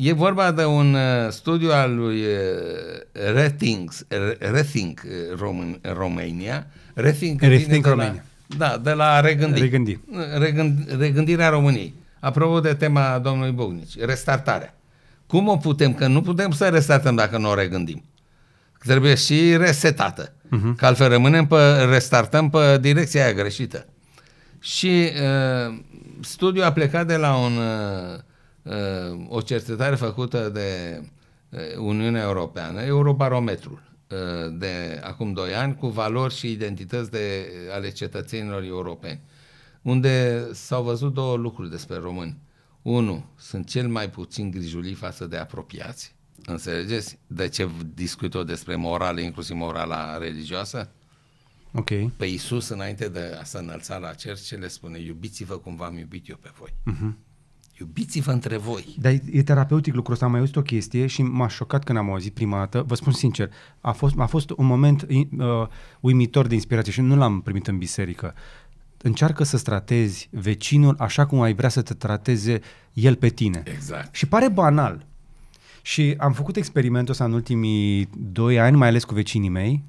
E vorba de un uh, studiu al lui uh, Rethink, Rethink uh, Român, România. Rethink, Rethink de România. La, da, de la regândi. Regândi. Regând, regândirea României. Apropo de tema domnului Bognici, restartarea. Cum o putem? Că nu putem să restartăm dacă nu o regândim. Trebuie și resetată. Uh-huh. Că altfel rămânem pe, restartăm pe direcția aia greșită. Și uh, studiul a plecat de la un uh, Uh, o cercetare făcută de uh, Uniunea Europeană, Eurobarometrul, uh, de acum 2 ani, cu valori și identități de, ale cetățenilor europeni, unde s-au văzut două lucruri despre români. Unu, sunt cel mai puțin grijuli față de apropiați. Înțelegeți? De ce discut eu despre morală, inclusiv morala religioasă? Ok. Pe Iisus, înainte de a se înălța la cer, ce le spune? Iubiți-vă cum v-am iubit eu pe voi. Uh-huh. Iubiți-vă între voi. Dar e, e terapeutic lucrul ăsta. Am mai auzit o chestie și m-a șocat când am auzit prima dată. Vă spun sincer, a fost, a fost un moment uh, uimitor de inspirație și nu l-am primit în biserică. Încearcă să tratezi vecinul așa cum ai vrea să te trateze el pe tine. Exact. Și pare banal. Și am făcut experimentul ăsta în ultimii doi ani, mai ales cu vecinii mei,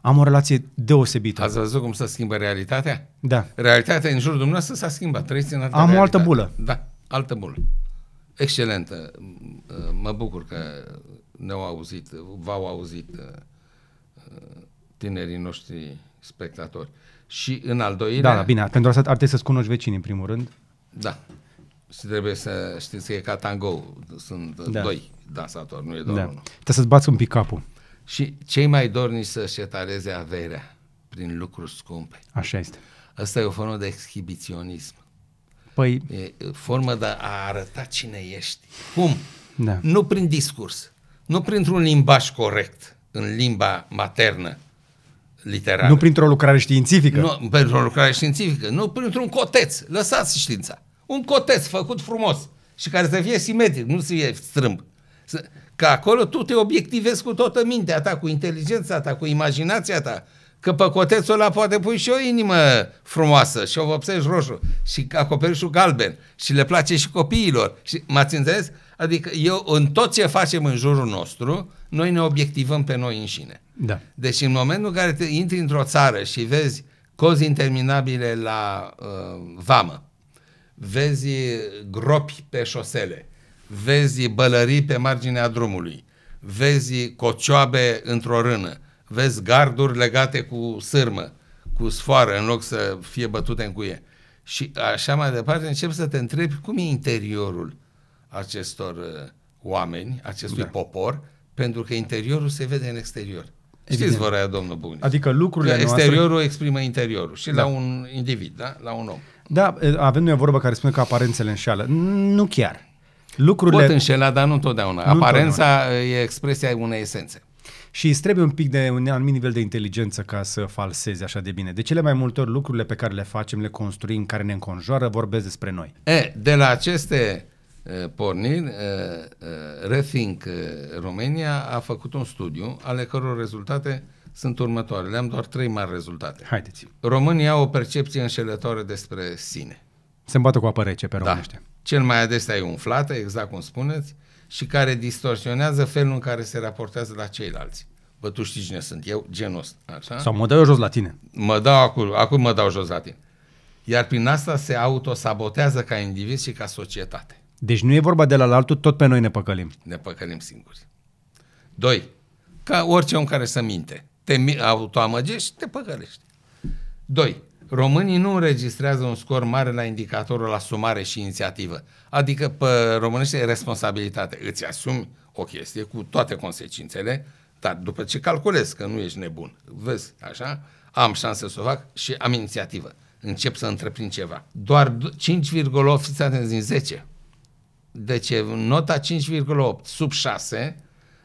am o relație deosebită. Ați văzut cum se schimbă realitatea? Da. Realitatea în jurul dumneavoastră s-a schimbat. Trăiți în altă Am realitate. o altă bulă. Da altă mult. Excelentă. Mă bucur că ne-au auzit, v-au auzit uh, tinerii noștri spectatori. Și în al doilea... Da, da bine, pentru asta ar trebui să-ți cunoști vecinii, în primul rând. Da. Și trebuie să știți că e ca tango, sunt da. doi dansatori, nu e doar da. unul. Trebuie să-ți bați un pic capul. Și cei mai dornici să-și etaleze averea prin lucruri scumpe. Așa este. Asta e o formă de exhibiționism. Păi... E formă de a arăta cine ești. Cum? Da. Nu prin discurs, nu printr-un limbaj corect în limba maternă, literară. Nu printr-o lucrare științifică. Nu printr-o lucrare științifică, nu printr-un coteț. Lăsați știința. Un coteț făcut frumos și care să fie simetric, nu să fie strâmb. Că acolo tu te obiectivezi cu toată mintea ta, cu inteligența ta, cu imaginația ta, Că pe cotețul ăla poate pui și o inimă frumoasă și o vopsești roșu și acoperișul galben și le place și copiilor. Și m-ați înțeles? Adică eu, în tot ce facem în jurul nostru, noi ne obiectivăm pe noi înșine. Da. Deci în momentul în care te intri într-o țară și vezi cozi interminabile la uh, vamă, vezi gropi pe șosele, vezi bălării pe marginea drumului, vezi cocioabe într-o rână, vezi garduri legate cu sârmă, cu sfoară, în loc să fie bătute în cuie. Și așa mai departe încep să te întrebi cum e interiorul acestor uh, oameni, acestui da. popor, pentru că interiorul se vede în exterior. Evident. Știți vorba domnul Bun. Adică lucrurile că Exteriorul noastră... exprimă interiorul și da. la un individ, da? la un om. Da, avem noi o vorbă care spune că aparențele înșeală. Nu chiar. Lucrurile... Pot înșela, dar nu întotdeauna. Nu Aparența întotdeauna. Uh, e expresia unei esențe și îți trebuie un pic de un anumit nivel de inteligență ca să falsezi așa de bine. De cele mai multe ori lucrurile pe care le facem, le construim, care ne înconjoară, vorbesc despre noi. E, de la aceste porniri, Rethink România a făcut un studiu ale căror rezultate sunt următoarele. Am doar trei mari rezultate. Haideți. România au o percepție înșelătoare despre sine. Se îmbată cu apă rece pe Da. Cel mai adesea e umflată, exact cum spuneți. Uh, și care distorsionează felul în care se raportează la ceilalți. Bă, tu știi cine sunt eu, genul ăsta. Așa? Sau mă dau jos la tine. Mă dau acum, acum mă dau jos la tine. Iar prin asta se autosabotează ca indivizi și ca societate. Deci nu e vorba de la altul, tot pe noi ne păcălim. Ne păcălim singuri. Doi, ca orice om care să minte. Te autoamăgești, te păcălești. Doi, Românii nu înregistrează un scor mare la indicatorul la sumare și inițiativă. Adică, pe românește, responsabilitate. Îți asumi o chestie cu toate consecințele, dar după ce calculezi că nu ești nebun, vezi, așa, am șanse să o fac și am inițiativă. Încep să întreprind ceva. Doar 5,8 din 10. Deci nota 5,8 sub 6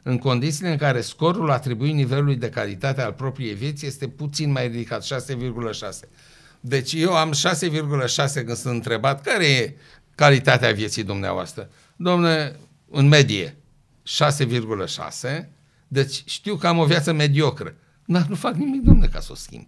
în condițiile în care scorul atribuit nivelului de calitate al propriei vieții este puțin mai ridicat, 6,6. Deci eu am 6,6 când sunt întrebat care e calitatea vieții dumneavoastră. Domne, în medie, 6,6, deci știu că am o viață mediocră. Dar nu fac nimic, domne, ca să o schimb.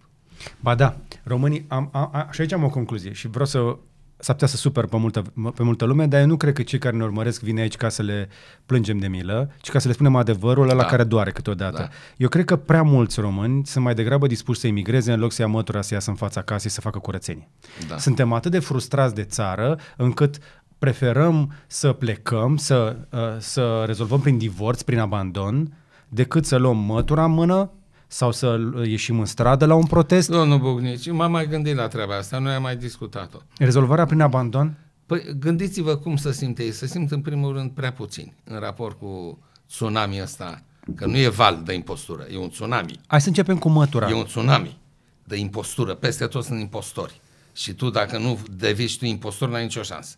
Ba da, românii, am, a, a, și aici am o concluzie și vreau să s-ar putea să super pe multă, pe multă lume, dar eu nu cred că cei care ne urmăresc vin aici ca să le plângem de milă, ci ca să le spunem adevărul da. la care doare câteodată. Da. Eu cred că prea mulți români sunt mai degrabă dispuși să emigreze în loc să ia mătura, să iasă în fața casei, să facă curățenie. Da. Suntem atât de frustrați de țară încât preferăm să plecăm, să, uh, să rezolvăm prin divorț, prin abandon, decât să luăm mătura în mână, sau să ieșim în stradă la un protest. Nu, nu, Bugnici, m-am mai gândit la treaba asta, noi am mai discutat-o. Rezolvarea prin abandon? Păi gândiți-vă cum să simte ei. Să simt în primul rând prea puțin, în raport cu tsunami ăsta, că nu e val de impostură, e un tsunami. Hai să începem cu mătura. E un tsunami de impostură, peste tot sunt impostori. Și tu, dacă nu devii tu impostor, n-ai nicio șansă.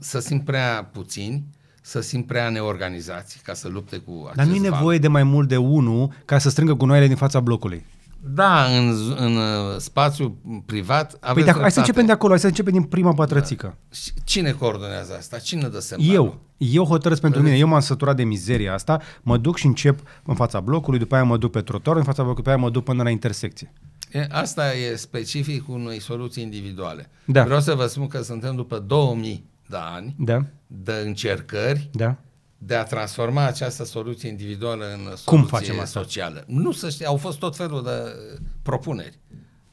Să simt prea puțini, să simt prea neorganizați ca să lupte cu acest Dar nu e nevoie de mai mult de unul ca să strângă gunoaiele din fața blocului. Da, în, în uh, spațiu privat păi aveți păi dacă, Hai să începem de acolo, hai să începem din prima pătrățică. Da. Cine coordonează asta? Cine dă semnalul? Eu. Eu hotărăsc pentru mine, eu m-am săturat de mizeria asta, mă duc și încep în fața blocului, după aia mă duc pe trotuar, în fața blocului, după aia mă duc până la intersecție. Asta e specific unei soluții individuale. Da. Vreau să vă spun că suntem după 2000 de ani da. de încercări da. de a transforma această soluție individuală în soluție Cum facem asta? socială. Nu să știu, au fost tot felul de uh, propuneri.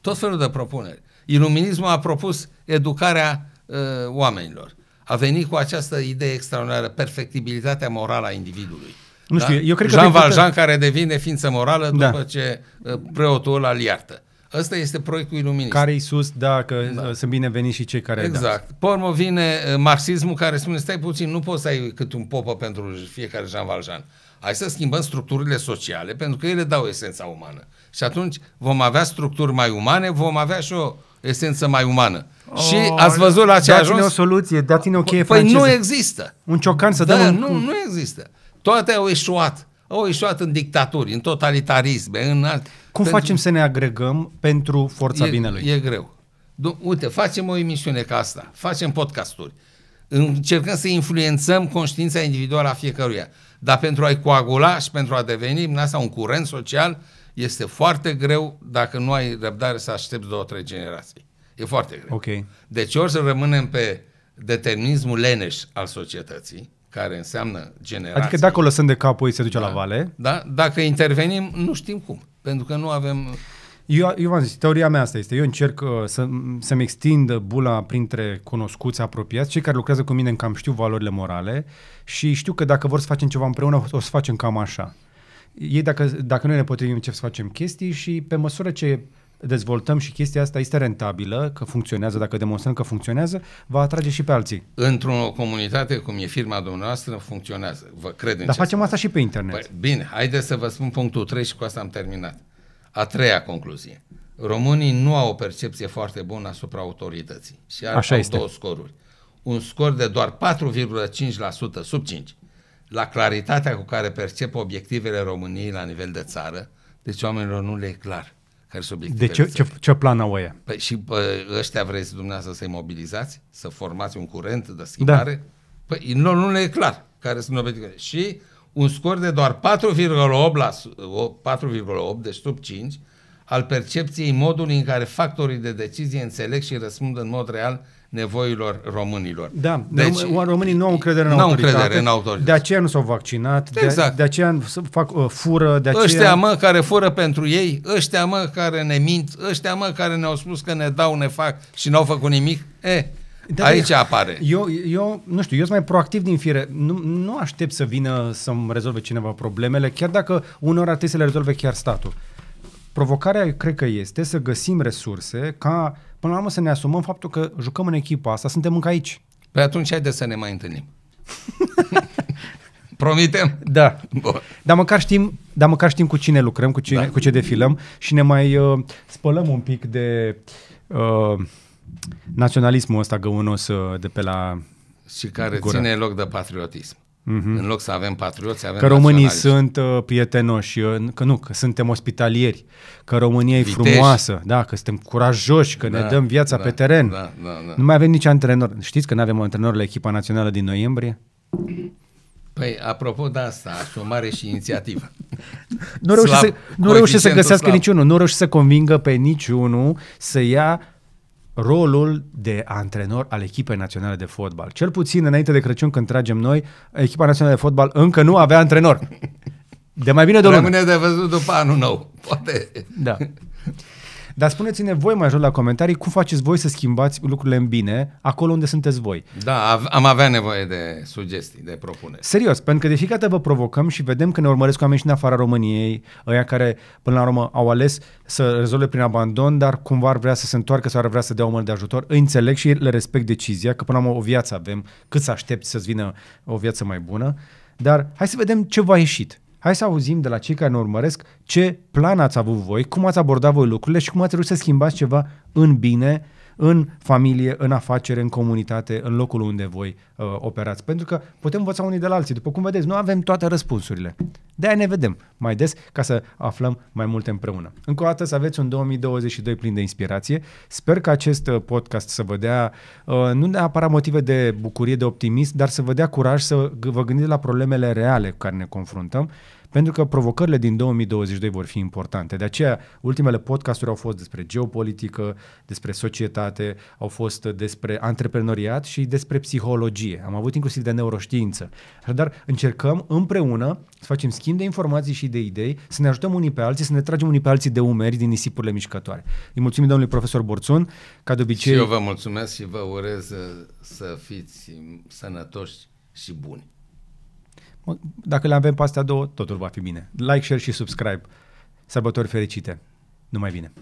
Tot felul de propuneri. Iluminismul a propus educarea uh, oamenilor. A venit cu această idee extraordinară, perfectibilitatea morală a individului. Nu da? știu, da? eu cred Jean că Valjean, putea... care devine ființă morală da. după da. ce uh, preotul ăla îl iartă. Ăsta este proiectul iluminist. Care-i sus, da, că da. Uh, sunt bineveniți și cei care da. Exact. Da. Pormă vine uh, marxismul care spune, stai puțin, nu poți să ai cât un popă pentru fiecare Jean Valjean. Hai să schimbăm structurile sociale, pentru că ele dau esența umană. Și atunci vom avea structuri mai umane, vom avea și o esență mai umană. Oh, și ați văzut la ce a ajuns? o soluție, dați-ne o cheie Păi franceză. nu există. Un ciocan să da, dăm un... nu, nu există. Toate au eșuat. Au eșuat în dictaturi, în totalitarisme, în alt... Cum pentru... facem să ne agregăm pentru forța e, binelui? E greu. Uite, facem o emisiune ca asta, facem podcasturi, încercăm să influențăm conștiința individuală a fiecăruia. Dar pentru a-i coagula și pentru a deveni în asta un curent social, este foarte greu dacă nu ai răbdare să aștepți două, trei generații. E foarte greu. Okay. Deci ori să rămânem pe determinismul leneș al societății, care înseamnă generație? Adică dacă o lăsăm de cap, se duce da, la vale. Da, dacă intervenim, nu știm cum. Pentru că nu avem... Eu, eu v-am zis, teoria mea asta este, eu încerc uh, să, să-mi extind bula printre cunoscuți, apropiați, cei care lucrează cu mine în cam știu valorile morale și știu că dacă vor să facem ceva împreună, o să facem cam așa. Ei, dacă, dacă noi ne potrivim, ce să facem chestii și pe măsură ce dezvoltăm și chestia asta este rentabilă, că funcționează, dacă demonstrăm că funcționează, va atrage și pe alții. Într-o comunitate cum e firma dumneavoastră, funcționează. Vă cred în Dar facem asta și pe internet. Păi, bine, haideți să vă spun punctul 3 și cu asta am terminat. A treia concluzie. Românii nu au o percepție foarte bună asupra autorității și Așa este. două scoruri. Un scor de doar 4,5% sub 5 la claritatea cu care percep obiectivele României la nivel de țară, deci oamenilor nu le e clar care sunt obiectivele. De ce, ce, ce plan au ăia? Păi și pă, ăștia vreți dumneavoastră să-i mobilizați? Să formați un curent de da. schimbare? Da. Păi nu, nu ne e clar care sunt obiectivele. Și un scor de doar 4,8, 4,8 deci sub 5, al percepției modului în care factorii de decizie înțeleg și răspund în mod real nevoilor românilor. Da, deci, românii nu au încredere în n-au autoritate. Încredere în autoritate. De aceea nu s-au vaccinat, exact. de, de aceea fac uh, fură, de aceea... Ăștia mă care fură pentru ei, ăștia mă care ne mint, ăștia mă care ne-au spus că ne dau, ne fac și n-au făcut nimic, eh, da, Aici da, apare. Eu, eu, nu știu, eu sunt mai proactiv din fire. Nu, nu aștept să vină să-mi rezolve cineva problemele, chiar dacă ar trebui să le rezolve chiar statul. Provocarea, cred că este să găsim resurse ca până la urmă să ne asumăm faptul că jucăm în echipa asta, suntem încă aici. Păi atunci haide să ne mai întâlnim. Promitem? Da. Bun. Dar măcar știm, dar măcar știm cu cine lucrăm, cu, cine, da. cu ce defilăm și ne mai uh, spălăm un pic de uh, naționalismul ăsta găunos uh, de pe la și care gură. ține loc de patriotism. Mm-hmm. În loc să avem patrioți, avem Că românii sunt uh, prietenoși, uh, că nu, că suntem ospitalieri, că România Vitești. e frumoasă, da, că suntem curajoși, că da, ne dăm viața da, pe teren. Da, da, da. Nu mai avem nici antrenor. Știți că nu avem antrenor la echipa națională din noiembrie? Păi, apropo de asta, asumare și inițiativă. nu reușește să, nu reușe să găsească slab. niciunul, nu reușește să convingă pe niciunul să ia rolul de antrenor al echipei naționale de fotbal. Cel puțin înainte de Crăciun când tragem noi, echipa națională de fotbal încă nu avea antrenor. De mai bine de o Rămâne de văzut după anul nou. Poate. Da. Dar spuneți-ne voi mai jos la comentarii cum faceți voi să schimbați lucrurile în bine acolo unde sunteți voi. Da, am avea nevoie de sugestii, de propuneri. Serios, pentru că de fiecare dată vă provocăm și vedem că ne urmăresc oameni și în afara României, ăia care până la urmă au ales să rezolve prin abandon, dar cumva ar vrea să se întoarcă sau ar vrea să dea o mână de ajutor. Îi înțeleg și le respect decizia, că până la urmă o viață avem, cât să aștepți să-ți vină o viață mai bună. Dar hai să vedem ce v-a ieșit. Hai să auzim de la cei care ne urmăresc ce plan ați avut voi, cum ați abordat voi lucrurile și cum ați reușit să schimbați ceva în bine în familie, în afacere, în comunitate, în locul unde voi uh, operați. Pentru că putem învăța unii de la alții. După cum vedeți, nu avem toate răspunsurile. De-aia ne vedem mai des ca să aflăm mai multe împreună. Încă o dată să aveți un 2022 plin de inspirație. Sper că acest uh, podcast să vă dea uh, nu neapărat motive de bucurie, de optimism, dar să vă dea curaj să vă gândiți la problemele reale cu care ne confruntăm pentru că provocările din 2022 vor fi importante. De aceea, ultimele podcasturi au fost despre geopolitică, despre societate, au fost despre antreprenoriat și despre psihologie. Am avut inclusiv de neuroștiință. Dar încercăm împreună să facem schimb de informații și de idei, să ne ajutăm unii pe alții, să ne tragem unii pe alții de umeri din nisipurile mișcătoare. Îi mulțumim domnului profesor Borțun, ca de obicei. Și eu vă mulțumesc și vă urez să fiți sănătoși și buni. Dacă le avem pe astea două, totul va fi bine. Like, share și subscribe. Sărbători fericite! Numai bine!